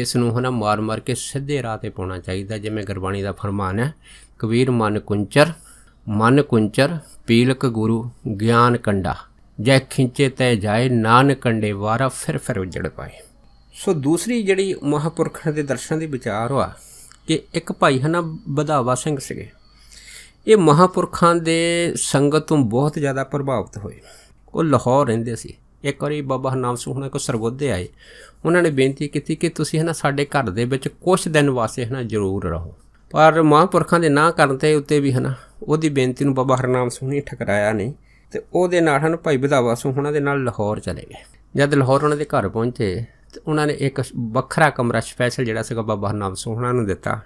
ਇਸ ਨੂੰ ਹੈ ਨਾ ਮਾਰ-ਮਾਰ ਕੇ ਸਿੱਧੇ ਰਾਹ ਤੇ ਪਾਉਣਾ ਚਾਹੀਦਾ ਜਿਵੇਂ ਗੁਰਬਾਣੀ ਦਾ ਫਰਮਾਨ ਹੈ ਕਬੀਰ ਮਨ ਕੁੰਚਰ ਮਨ ਕੁੰਚਰ ਪੀਲਕ ਗੁਰੂ ਗਿਆਨ ਕੰਡਾ ਜੈ ਖਿੰਚੇ ਤੈ ਜਾਏ ਨਾਨਕ ਕੰਡੇ ਵਾਰਾ ਫਿਰ ਫਿਰ ਉਜੜ ਪਾਏ ਸੋ ਦੂਸਰੀ ਜਿਹੜੀ ਮਹਾਪੁਰਖਾਂ ਦੇ ਦਰਸ਼ਨ ਦੇ ਵਿਚਾਰ ਹੋਆ ਕਿ ਇੱਕ ਭਾਈ ਹਨਾ ਵਧਾਵਾ ਸਿੰਘ ਸੀਗੇ ਇਹ ਮਹਾਪੁਰਖਾਂ ਦੇ ਸੰਗਤ ਤੋਂ ਬਹੁਤ ਜ਼ਿਆਦਾ ਪ੍ਰਭਾਵਿਤ ਹੋਏ ਉਹ ਲਾਹੌਰ ਰਹਿੰਦੇ ਸੀ ਇੱਕ ਵਾਰੀ ਬਾਬਾ ਹਰਨਾਮ ਸਿੰਘ ਹੁਣਾਂ ਕੋ ਸਰਗੋਧੇ ਆਏ ਉਹਨਾਂ ਨੇ ਬੇਨਤੀ ਕੀਤੀ ਕਿ ਤੁਸੀਂ ਹਨਾ ਸਾਡੇ ਘਰ ਦੇ ਵਿੱਚ ਕੁਝ ਦਿਨ ਵਾਸਤੇ ਹਨਾ ਜ਼ਰੂਰ ਰਹੋ ਪਰ ਮਹਾਂਪੁਰਖਾਂ ਦੇ ਨਾਂ ਕਰਨ ਤੇ ਉੱਤੇ ਵੀ ਹਨਾ ਉਹਦੀ ਬੇਨਤੀ ਨੂੰ ਬਾਬਾ ਹਰਨਾਮ ਸਿੰਘ ਨੇ ਠਕਰਾਇਆ ਨਹੀਂ ਤੇ ਉਹਦੇ ਨਾਲ ਹਨ ਭਾਈ ਵਿਧਾਵਾ ਸਿੰਘ ਉਹਨਾਂ ਦੇ ਨਾਲ ਲਾਹੌਰ ਚਲੇ ਗਏ ਜਦ ਲਾਹੌਰ ਉਹਨਾਂ ਦੇ ਘਰ ਪਹੁੰਚੇ ਉਹਨਾਂ ਨੇ ਇੱਕ ਵੱਖਰਾ ਕਮਰਾ ਸਪੈਸ਼ਲ ਜਿਹੜਾ ਸੀਗਾ ਬਾਬਾ ਹਰਨਾਮ ਸੋਹਣਾ ਨੂੰ ਦਿੱਤਾ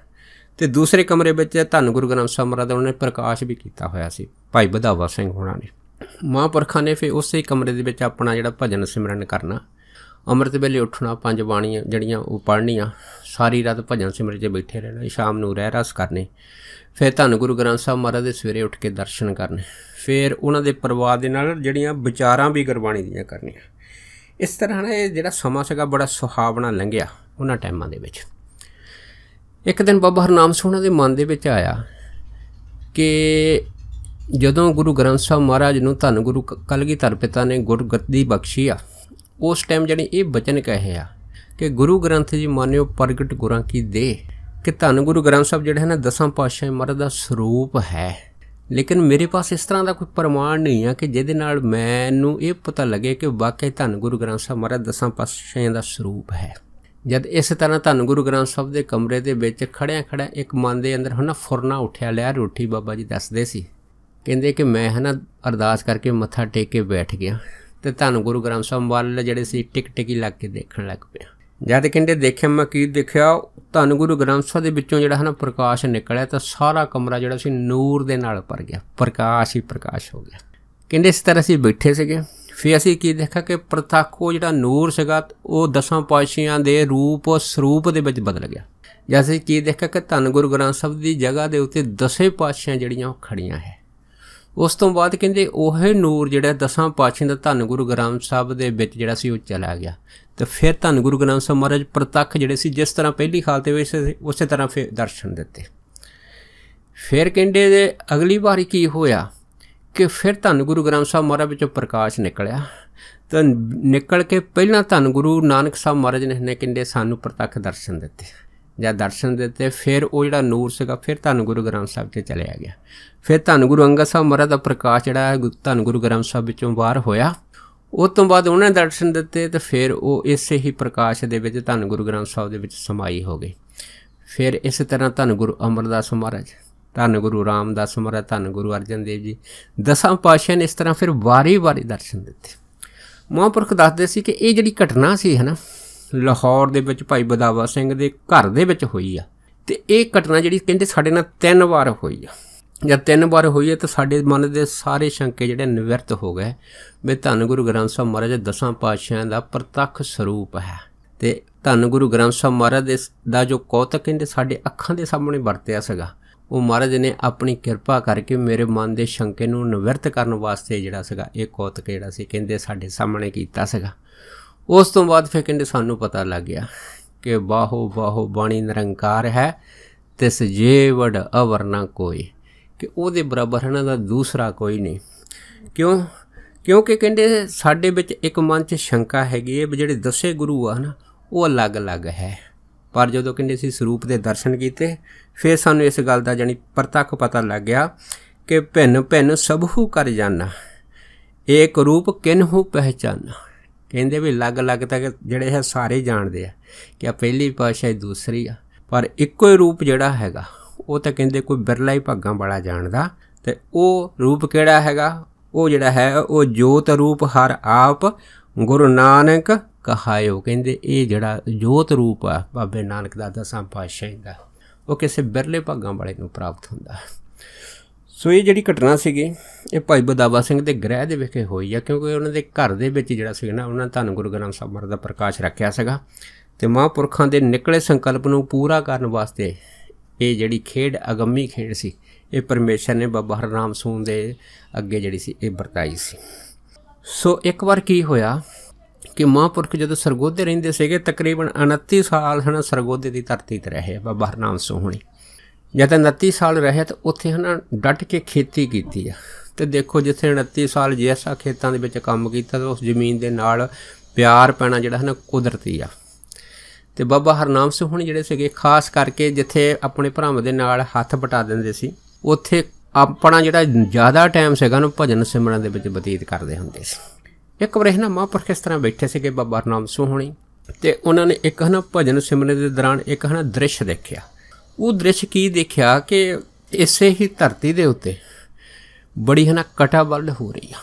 ਤੇ ਦੂਸਰੇ ਕਮਰੇ ਵਿੱਚ ਧੰਨ ਗੁਰੂ ਗ੍ਰੰਥ ਸਾਹਿਬ ਦਾ ਉਹਨਾਂ ਨੇ ਪ੍ਰਕਾਸ਼ ਵੀ ਕੀਤਾ ਹੋਇਆ ਸੀ ਭਾਈ ਬਧਾਵਾ ਸਿੰਘ ਉਹਨਾਂ ਨੇ ਮਹਾਪੁਰਖਾਂ ਨੇ ਫਿਰ ਉਸੇ ਕਮਰੇ ਦੇ ਵਿੱਚ ਆਪਣਾ ਜਿਹੜਾ ਭਜਨ ਸਿਮਰਨ ਕਰਨਾ ਅੰਮ੍ਰਿਤ ਵੇਲੇ ਉੱਠਣਾ ਪੰਜ ਬਾਣੀਆਂ ਜਿਹੜੀਆਂ ਉਹ ਪੜ੍ਹਨੀਆਂ ਸਾਰੀ ਰਾਤ ਭਜਨ ਸਿਮਰਨ 'ਚ ਬੈਠੇ ਰਹਿਣਾ ਸ਼ਾਮ ਨੂੰ ਰਹਿ ਰਸ ਕਰਨੇ ਫਿਰ ਧੰਨ ਗੁਰੂ ਗ੍ਰੰਥ ਸਾਹਿਬ ਮਹਾਰਾਜ ਦੇ ਸਵੇਰੇ ਉੱਠ ਕੇ ਦਰਸ਼ਨ ਕਰਨੇ ਫਿਰ ਉਹਨਾਂ ਦੇ ਪਰਿਵਾਰ ਦੇ ਨਾਲ ਜਿਹੜੀਆਂ ਵਿਚਾਰਾਂ ਵੀ ਗੁਰਬਾਣੀ ਦੀਆਂ ਕਰਨੀਆਂ ਇਸ ਤਰ੍ਹਾਂ ਇਹ ਜਿਹੜਾ ਸਮਾਂ ਸੀਗਾ ਬੜਾ ਸੁਹਾਵਣਾ ਲੰਘਿਆ ਉਹਨਾਂ ਟਾਈਮਾਂ ਦੇ ਵਿੱਚ ਇੱਕ ਦਿਨ ਬਾਬਾ ਹਰਨਾਮ ਸਿੰਘ ਉਹਨਾਂ ਦੇ ਮਨ ਦੇ ਵਿੱਚ ਆਇਆ ਕਿ ਜਦੋਂ ਗੁਰੂ ਗ੍ਰੰਥ ਸਾਹਿਬ ਮਹਾਰਾਜ ਨੂੰ ਧੰਨ ਗੁਰੂ ਕਲਗੀਧਰ ਪਿਤਾ ਨੇ ਗੁਰਗੱਦੀ ਬਖਸ਼ੀ ਆ ਉਸ ਟਾਈਮ ਜਿਹੜੇ ਇਹ ਬਚਨ ਕਹੇ ਆ ਕਿ ਗੁਰੂ ਗ੍ਰੰਥ ਜੀ ਮਾਨਿਓ ਪ੍ਰਗਟ ਗੁਰਾਂ ਕੀ ਦੇ ਕਿ ਧੰਨ ਗੁਰੂ ਗ੍ਰੰਥ ਸਾਹਿਬ ਜਿਹੜਾ ਹੈ ਨਾ ਦਸਾਂ ਪਾਤਸ਼ਾਹ ਮਹਾਰਾਜ ਦਾ ਸਰੂਪ ਹੈ ਲੇਕਿਨ ਮੇਰੇ ਪਾਸ ਇਸ ਤਰ੍ਹਾਂ ਦਾ ਕੋਈ ਪ੍ਰਮਾਣ ਨਹੀਂ ਆ ਕਿ ਜਿਹਦੇ ਨਾਲ ਮੈਨੂੰ ਇਹ ਪਤਾ ਲੱਗੇ ਕਿ ਵਾਕਈ ਧੰਨ ਗੁਰੂ ਗ੍ਰੰਥ ਸਾਹਿਬ ਮਹਾਰਾਜ ਦਸਾਂ ਪਾਤਸ਼ਾਹਾਂ ਦਾ ਸਰੂਪ ਹੈ ਜਦ ਇਸ ਤਰ੍ਹਾਂ ਧੰਨ ਗੁਰੂ ਗ੍ਰੰਥ ਸਾਹਿਬ ਦੇ ਕਮਰੇ ਦੇ ਵਿੱਚ ਖੜਿਆ ਖੜਿਆ ਇੱਕ ਮਨ ਦੇ ਅੰਦਰ ਹਨਾ ਫੁਰਨਾ ਉੱਠਿਆ ਲਿਆ ਰੋਟੀ ਬਾਬਾ ਜੀ ਦੱਸਦੇ ਸੀ ਕਹਿੰਦੇ ਕਿ ਮੈਂ ਹਨਾ ਅਰਦਾਸ ਕਰਕੇ ਮੱਥਾ ਟੇਕ ਕੇ ਬੈਠ ਗਿਆ ਤੇ ਧੰਨ ਗੁਰੂ ਗ੍ਰੰਥ ਸਾਹਿਬ ਵਾਲੇ ਜਿਹੜੇ ਸੀ ਟਿਕ ਟਿਕੀ ਲੱਗ ਕੇ ਦੇਖਣ ਲੱਗ ਪਿਆ ਜਦ ਕਹਿੰਦੇ ਦੇਖਿਆ ਮੈਂ ਕੀ ਦੇਖਿਆ ਧੰਨ ਗੁਰੂ ਗ੍ਰੰਥ ਸਾਹਿਬ ਦੇ ਵਿੱਚੋਂ ਜਿਹੜਾ ਹੈ ਨਾ ਪ੍ਰਕਾਸ਼ ਨਿਕਲਿਆ ਤਾਂ ਸਾਰਾ ਕਮਰਾ ਜਿਹੜਾ ਸੀ ਨੂਰ ਦੇ ਨਾਲ ਭਰ ਗਿਆ ਪ੍ਰਕਾਸ਼ ਹੀ ਪ੍ਰਕਾਸ਼ ਹੋ ਗਿਆ ਕਹਿੰਦੇ ਇਸ ਤਰ੍ਹਾਂ ਅਸੀਂ ਬੈਠੇ ਸੀਗੇ ਫਿਰ ਅਸੀਂ ਕੀ ਦੇਖਿਆ ਕਿ ਪ੍ਰਤੱਖੋ ਜਿਹੜਾ ਨੂਰ ਸੀਗਾ ਉਹ ਦਸਾਂ ਪਾਸ਼ੀਆਂ ਦੇ ਰੂਪ ਸਰੂਪ ਦੇ ਵਿੱਚ ਬਦਲ ਗਿਆ ਜਿਵੇਂ ਕੀ ਦੇਖਿਆ ਕਿ ਧੰਨ ਗੁਰੂ ਗ੍ਰੰਥ ਸਾਹਿਬ ਦੀ ਜਗ੍ਹਾ ਦੇ ਉੱਤੇ ਦਸੇ ਪਾਸ਼ੀਆਂ ਜਿਹੜੀਆਂ ਉਹ ਖੜੀਆਂ ਹੈ ਉਸ ਤੋਂ ਬਾਅਦ ਕਹਿੰਦੇ ਉਹ ਨੂਰ ਜਿਹੜਾ ਦਸਾਂ ਪਾਛੇ ਦਾ ਧੰਨ ਗੁਰੂ ਗ੍ਰੰਥ ਸਾਹਿਬ ਦੇ ਵਿੱਚ ਜਿਹੜਾ ਸੀ ਉਹ ਚਲਾ ਗਿਆ ਤੇ ਫਿਰ ਧੰਨ ਗੁਰੂ ਗ੍ਰੰਥ ਸਾਹਿਬ ਮਹਾਰਾਜ ਪ੍ਰਤੱਖ ਜਿਹੜੇ ਸੀ ਜਿਸ ਤਰ੍ਹਾਂ ਪਹਿਲੀ ਹਾਲਤ ਵਿੱਚ ਉਸੇ ਤਰ੍ਹਾਂ ਫਿਰ ਦਰਸ਼ਨ ਦਿੱਤੇ ਫਿਰ ਕਹਿੰਦੇ ਦੇ ਅਗਲੀ ਵਾਰੀ ਕੀ ਹੋਇਆ ਕਿ ਫਿਰ ਧੰਨ ਗੁਰੂ ਗ੍ਰੰਥ ਸਾਹਿਬ ਮਹਾਰਾਜ ਵਿੱਚੋਂ ਪ੍ਰਕਾਸ਼ ਨਿਕਲਿਆ ਤਾਂ ਨਿਕਲ ਕੇ ਪਹਿਲਾਂ ਧੰਨ ਗੁਰੂ ਨਾਨਕ ਸਾਹਿਬ ਮਹਾਰਾਜ ਨੇ ਕਹਿੰਦੇ ਸਾਨੂੰ ਪ੍ਰਤੱਖ ਦਰਸ਼ਨ ਦਿੱਤੇ ਜਾਂ ਦਰਸ਼ਨ ਦਿੱਤੇ ਫਿਰ ਉਹ ਜਿਹੜਾ ਨੂਰ ਸੀਗਾ ਫਿਰ ਧੰਨ ਗੁਰੂ ਗ੍ਰੰਥ ਸਾਹਿਬ ਤੇ ਚਲਿਆ ਗਿਆ ਫਿਰ ਧੰਨ ਗੁਰੂ ਅੰਗਦ ਸਾਹਿਬ ਮਹਾਰਾਜ ਦਾ ਪ੍ਰਕਾਸ਼ ਜਿਹੜਾ ਹੈ ਧੰਨ ਗੁਰੂ ਗ੍ਰੰਥ ਸਾਹਿਬ ਵਿੱਚੋਂ ਬਾਹਰ ਹੋਇਆ ਉਸ ਤੋਂ ਬਾਅਦ ਉਹਨੇ ਦਰਸ਼ਨ ਦਿੱਤੇ ਤੇ ਫਿਰ ਉਹ ਇਸੇ ਹੀ ਪ੍ਰਕਾਸ਼ ਦੇ ਵਿੱਚ ਧੰਨ ਗੁਰੂ ਗ੍ਰੰਥ ਸਾਹਿਬ ਦੇ ਵਿੱਚ ਸਮਾਈ ਹੋ ਗਏ ਫਿਰ ਇਸੇ ਤਰ੍ਹਾਂ ਧੰਨ ਗੁਰੂ ਅਮਰਦਾਸ ਮਹਾਰਾਜ ਧੰਨ ਗੁਰੂ ਰਾਮਦਾਸ ਮਹਾਰਾਜ ਧੰਨ ਗੁਰੂ ਅਰਜਨ ਦੇਵ ਜੀ ਦਸਾਂ ਪਾਸ਼ਾ ਨੇ ਇਸ ਤਰ੍ਹਾਂ ਫਿਰ ਵਾਰੀ-ਵਾਰੀ ਦਰਸ਼ਨ ਦਿੱਤੇ ਮਹਾਂਪੁਰਖ ਦੱਸਦੇ ਸੀ ਕਿ ਇਹ ਜਿਹੜੀ ਘਟਨਾ ਸੀ ਹਨਾ ਲਾਹੌਰ ਦੇ ਵਿੱਚ ਭਾਈ ਬਦਾਵਾ ਸਿੰਘ ਦੇ ਘਰ ਦੇ ਵਿੱਚ ਹੋਈ ਆ ਤੇ ਇਹ ਘਟਨਾ ਜਿਹੜੀ ਕਹਿੰਦੇ ਸਾਡੇ ਨਾਲ ਤਿੰਨ ਵਾਰ ਹੋਈ ਆ ਜਦ ਤਿੰਨ ਵਾਰ ਹੋਈ ਹੈ ਤਾਂ ਸਾਡੇ ਮਨ ਦੇ ਸਾਰੇ ਸ਼ੰਕੇ ਜਿਹੜੇ ਨਿਵਰਤ ਹੋ ਗਏ ਵੀ ਧੰਨ ਗੁਰੂ ਗ੍ਰੰਥ ਸਾਹਿਬ ਮਹਾਰਾਜ ਦਸਾਂ ਪਾਤਸ਼ਾਹਾਂ ਦਾ ਪ੍ਰਤੱਖ ਸਰੂਪ ਹੈ ਤੇ ਧੰਨ ਗੁਰੂ ਗ੍ਰੰਥ ਸਾਹਿਬ ਮਹਾਰਾਜ ਦਾ ਜੋ ਕੌਤਕ ਕਹਿੰਦੇ ਸਾਡੇ ਅੱਖਾਂ ਦੇ ਸਾਹਮਣੇ ਵਰਤਿਆ ਸੀਗਾ ਉਹ ਮਹਾਰਾਜ ਨੇ ਆਪਣੀ ਕਿਰਪਾ ਕਰਕੇ ਮੇਰੇ ਮਨ ਦੇ ਸ਼ੰਕੇ ਨੂੰ ਨਿਵਰਤ ਕਰਨ ਵਾਸਤੇ ਜਿਹੜਾ ਸੀਗਾ ਇਹ ਕੌਤਕ ਜਿਹੜਾ ਸੀ ਕਹਿੰਦੇ ਸਾਡੇ ਸਾਹਮਣੇ ਕੀਤਾ ਸੀਗਾ ਉਸ ਤੋਂ ਬਾਅਦ ਫਿਰ ਕਹਿੰਦੇ ਸਾਨੂੰ ਪਤਾ ਲੱਗ ਗਿਆ ਕਿ ਬਾਹੋ ਬਾਹੋ ਬਾਣੀ ਨਿਰੰਕਾਰ ਹੈ ਤਿਸ ਜੇਵੜ ਅਵਰਨਾ ਅਵਰ ਨਾ ਕੋਈ ਕਿ ਉਹਦੇ ਬਰਾਬਰ ਇਹਨਾਂ ਦਾ ਦੂਸਰਾ ਕੋਈ ਨਹੀਂ ਕਿਉਂ ਕਿਉਂਕਿ ਕਹਿੰਦੇ ਸਾਡੇ ਵਿੱਚ ਇੱਕ ਮਨ 'ਚ ਸ਼ੰਕਾ ਹੈਗੀ ਹੈ ਵੀ ਜਿਹੜੇ ਦਸੇ ਗੁਰੂ ਆ ਹਨ ਉਹ ਅਲੱਗ-ਅਲੱਗ ਹੈ ਪਰ ਜਦੋਂ ਕਹਿੰਦੇ ਸੀ ਸਰੂਪ ਦੇ ਦਰਸ਼ਨ ਕੀਤੇ ਫਿਰ ਸਾਨੂੰ ਇਸ ਗੱਲ ਦਾ ਜਾਨੀ ਪ੍ਰਤੱਖ ਪਤਾ ਲੱਗ ਗਿਆ ਕਿ ਭਿੰਨ ਭਿੰਨ ਸਭੂ ਕਰ ਜਾਣਾ ਇੱਕ ਰੂਪ ਕਿਨਹੂ ਪਹਿਚਾਨਾ ਕਹਿੰਦੇ ਵੀ ਅਲੱਗ-ਅਲੱਗ ਤੱਕ ਜਿਹੜੇ ਹੈ ਸਾਰੇ ਜਾਣਦੇ ਆ ਕਿ ਆ ਪਹਿਲੀ ਪਾਤਸ਼ਾਹੀ ਦੂਸਰੀ ਆ ਪਰ ਇੱਕੋ ਹੀ ਰੂਪ ਜਿਹੜਾ ਹੈਗਾ ਉਹ ਤਾਂ ਕਹਿੰਦੇ ਕੋਈ ਬਿਰਲਾ ਹੀ ਭਾਗਾਂ ਵਾਲਾ ਜਾਣਦਾ ਤੇ ਉਹ ਰੂਪ ਕਿਹੜਾ ਹੈਗਾ ਉਹ ਜਿਹੜਾ ਹੈ ਉਹ ਜੋਤ ਰੂਪ ਹਰ ਆਪ ਗੁਰੂ ਨਾਨਕ ਕਹਾਇਓ ਕਹਿੰਦੇ ਇਹ ਜਿਹੜਾ ਜੋਤ ਰੂਪ ਆ ਬਾਬੇ ਨਾਨਕ ਦਾ ਦਸਾਂ ਹੀ ਦਾ ਉਹ ਕਿਸੇ ਬਿਰਲੇ ਭਾਗਾਂ ਵਾਲੇ ਨੂੰ ਪ੍ਰਾਪਤ ਹੁੰਦਾ ਸੋ ਇਹ ਜਿਹੜੀ ਘਟਨਾ ਸੀਗੀ ਇਹ ਭਾਈ ਬਦਾਵਾ ਸਿੰਘ ਦੇ ਗ੍ਰਹਿ ਦੇ ਵਿਖੇ ਹੋਈ ਆ ਕਿਉਂਕਿ ਉਹਨਾਂ ਦੇ ਘਰ ਦੇ ਵਿੱਚ ਜਿਹੜਾ ਸੀ ਨਾ ਉਹਨਾਂ ਧੰਨ ਗੁਰੂ ਗ੍ਰੰਥ ਸਾਹਿਬ ਦਾ ਪ੍ਰਕਾਸ਼ ਰੱਖਿਆ ਸੀਗਾ ਤੇ ਮਹਾਂਪੁਰਖਾਂ ਦੇ ਨਿਕਲੇ ਸੰਕਲਪ ਨੂੰ ਪੂਰਾ ਕਰਨ ਵਾਸਤੇ ਇਹ ਜਿਹੜੀ ਖੇਡ ਅਗੰਮੀ ਖੇਡ ਸੀ ਇਹ ਪਰਮੇਸ਼ਰ ਨੇ ਬਾਬਾ ਹਰਨਾਮ ਸੂਨ ਦੇ ਅੱਗੇ ਜਿਹੜੀ ਸੀ ਇਹ ਵਰਤਾਈ ਸੀ ਸੋ ਇੱਕ ਵਾਰ ਕੀ ਹੋਇਆ ਕਿ ਮਹਾਂਪੁਰਖ ਜਦੋਂ ਸਰਗੋਧੇ ਰਹਿੰਦੇ ਸੀਗੇ ਤਕਰੀਬਨ 29 ਸਾਲ ਹਨ ਸਰਗੋਧੇ ਦੀ ਧਰਤੀ ਤੇ ਰਹੇ ਬਾਬਾ ਹਰਨਾਮ ਸੂਨ ਹੁਣੀ ਜਦੋਂ 29 ਸਾਲ ਰਹੇ ਤਾਂ ਉੱਥੇ ਹਨਾ ਡਟ ਕੇ ਖੇਤੀ ਕੀਤੀ ਆ ਤੇ ਦੇਖੋ ਜਿੱਥੇ 29 ਸਾਲ ਜੈਸਾ ਖੇਤਾਂ ਦੇ ਵਿੱਚ ਕੰਮ ਕੀਤਾ ਤਾਂ ਉਸ ਜ਼ਮੀਨ ਦੇ ਨਾਲ ਪਿਆਰ ਪੈਣਾ ਜਿਹੜਾ ਹਨਾ ਕੁਦਰਤੀ ਆ ਤੇ ਬਾਬਾ ਹਰਨਾਮ ਸਿੰਘ ਹੁਣ ਜਿਹੜੇ ਸੀਗੇ ਖਾਸ ਕਰਕੇ ਜਿੱਥੇ ਆਪਣੇ ਭਰਾਵਾਂ ਦੇ ਨਾਲ ਹੱਥ ਬਟਾ ਦਿੰਦੇ ਸੀ ਉੱਥੇ ਆਪਣਾ ਜਿਹੜਾ ਜ਼ਿਆਦਾ ਟਾਈਮ ਸੀਗਾ ਉਹਨੂੰ ਭਜਨ ਸਿਮਰਨ ਦੇ ਵਿੱਚ ਬਤੀਤ ਕਰਦੇ ਹੁੰਦੇ ਸੀ ਇੱਕ ਵਾਰ ਇਹਨਾਂ ਮਹਾਂਪੁਰਖ ਇਸ ਤਰ੍ਹਾਂ ਬੈਠੇ ਸੀਗੇ ਬਾਬਾ ਹਰਨਾਮ ਸਿੰਘ ਹੁਣੀ ਤੇ ਉਹਨਾਂ ਨੇ ਇੱਕ ਹਨਾ ਭਜਨ ਸਿਮਰਨ ਦੇ ਦੌਰਾਨ ਇੱਕ ਹਨਾ ਦ੍ਰਿਸ਼ ਦੇਖਿਆ ਉਹ ਦ੍ਰਿਸ਼ ਕੀ ਦੇਖਿਆ ਕਿ ਇਸੇ ਹੀ ਧਰਤੀ ਦੇ ਉੱਤੇ ਬੜੀ ਹਨਾ ਕਟਾਬਲ ਹੋ ਰਹੀ ਆ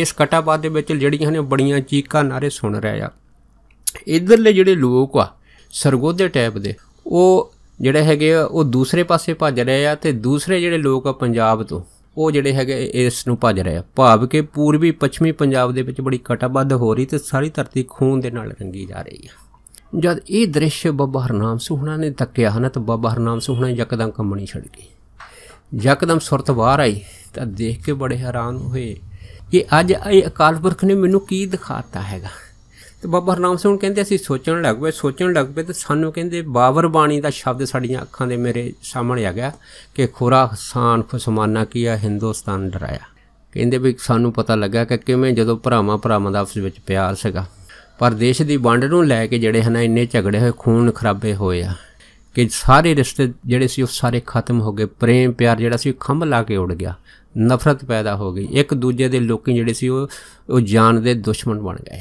ਇਸ ਕਟਾਬਾਦ ਦੇ ਵਿੱਚ ਜਿਹੜੀਆਂ ਨੇ ਬੜੀਆਂ ਚੀਕਾਂ ਨਾਰੇ ਸੁਣ ਰਹੇ ਆ ਇਧਰਲੇ ਜਿਹੜੇ ਲੋਕ ਆ ਸਰਗੋਦੇ ਟਾਈਪ ਦੇ ਉਹ ਜਿਹੜੇ ਹੈਗੇ ਉਹ ਦੂਸਰੇ ਪਾਸੇ ਭੱਜ ਰਹੇ ਆ ਤੇ ਦੂਸਰੇ ਜਿਹੜੇ ਲੋਕ ਆ ਪੰਜਾਬ ਤੋਂ ਉਹ ਜਿਹੜੇ ਹੈਗੇ ਇਸ ਨੂੰ ਭੱਜ ਰਹੇ ਆ ਭਾਵ ਕਿ ਪੂਰਬੀ ਪੱਛਮੀ ਪੰਜਾਬ ਦੇ ਵਿੱਚ ਬੜੀ ਕਟਾਬਾਦ ਹੋ ਰਹੀ ਤੇ ਸਾਰੀ ਧਰਤੀ ਖੂਨ ਦੇ ਨਾਲ ਰੰਗੀ ਜਾ ਰਹੀ ਆ ਜਦ ਇਹ ਦ੍ਰਿਸ਼ ਬਾਬਾ ਹਰਨਾਮ ਸੁਹਣਾ ਨੇ ਤੱਕਿਆ ਹਨ ਤਾਂ ਬਾਬਾ ਹਰਨਾਮ ਸੁਹਣਾ ਯਕਦਮ ਕੰਮਣੀ ਛੱਡ ਗਏ ਯਕਦਮ ਸੁਰਤ ਬਾਹਰ ਆਈ ਤਾਂ ਦੇਖ ਕੇ ਬੜੇ ਹੈਰਾਨ ਹੋਏ ਕਿ ਅੱਜ ਇਹ ਅਕਾਲ ਪੁਰਖ ਨੇ ਮੈਨੂੰ ਕੀ ਦਿਖਾਤਾ ਹੈਗਾ ਤੇ ਬਾਬਾ ਹਰਨਾਮ ਸਿੰਘ ਕਹਿੰਦੇ ਅਸੀਂ ਸੋਚਣ ਲੱਗ ਪਏ ਸੋਚਣ ਲੱਗ ਪਏ ਤੇ ਸਾਨੂੰ ਕਹਿੰਦੇ ਬਾਬਰ ਬਾਣੀ ਦਾ ਸ਼ਬਦ ਸਾਡੀਆਂ ਅੱਖਾਂ ਦੇ ਮੇਰੇ ਸਾਹਮਣੇ ਆ ਗਿਆ ਕਿ ਖੁਰਾ ਖਸਾਨ ਖੁਸਮਾਨਾ ਕੀਆ ਹਿੰਦੁਸਤਾਨ ਡਰਾਇਆ ਕਹਿੰਦੇ ਵੀ ਸਾਨੂੰ ਪਤਾ ਲੱਗਾ ਕਿ ਕਿਵੇਂ ਜਦੋਂ ਭਰਾਵਾਂ ਭਰਾਵਾਂ ਦਾ ਆਪਸ ਵਿੱਚ ਪਿਆਰ ਸੀਗਾ ਪਰ ਦੇਸ਼ ਦੀ ਵੰਡ ਨੂੰ ਲੈ ਕੇ ਜਿਹੜੇ ਹਨ ਇੰਨੇ ਝਗੜੇ ਹੋਏ ਖੂਨ ਖਰਾਬੇ ਹੋਏ ਆ ਕਿ ਸਾਰੇ ਰਿਸ਼ਤੇ ਜਿਹੜੇ ਸੀ ਉਹ ਸਾਰੇ ਖਤਮ ਹੋ ਗਏ ਪ੍ਰੇਮ ਪਿਆਰ ਜਿਹੜਾ ਸੀ ਖੰਭ ਲਾ ਕੇ ਉੱਡ ਗਿਆ ਨਫ਼ਰਤ ਪੈਦਾ ਹੋ ਗਈ ਇੱਕ ਦੂਜੇ ਦੇ ਲੋਕੀ ਜਿਹੜੇ ਸੀ ਉਹ ਉਹ ਜਾਨ ਦੇ ਦੁਸ਼ਮਣ ਬਣ ਗਏ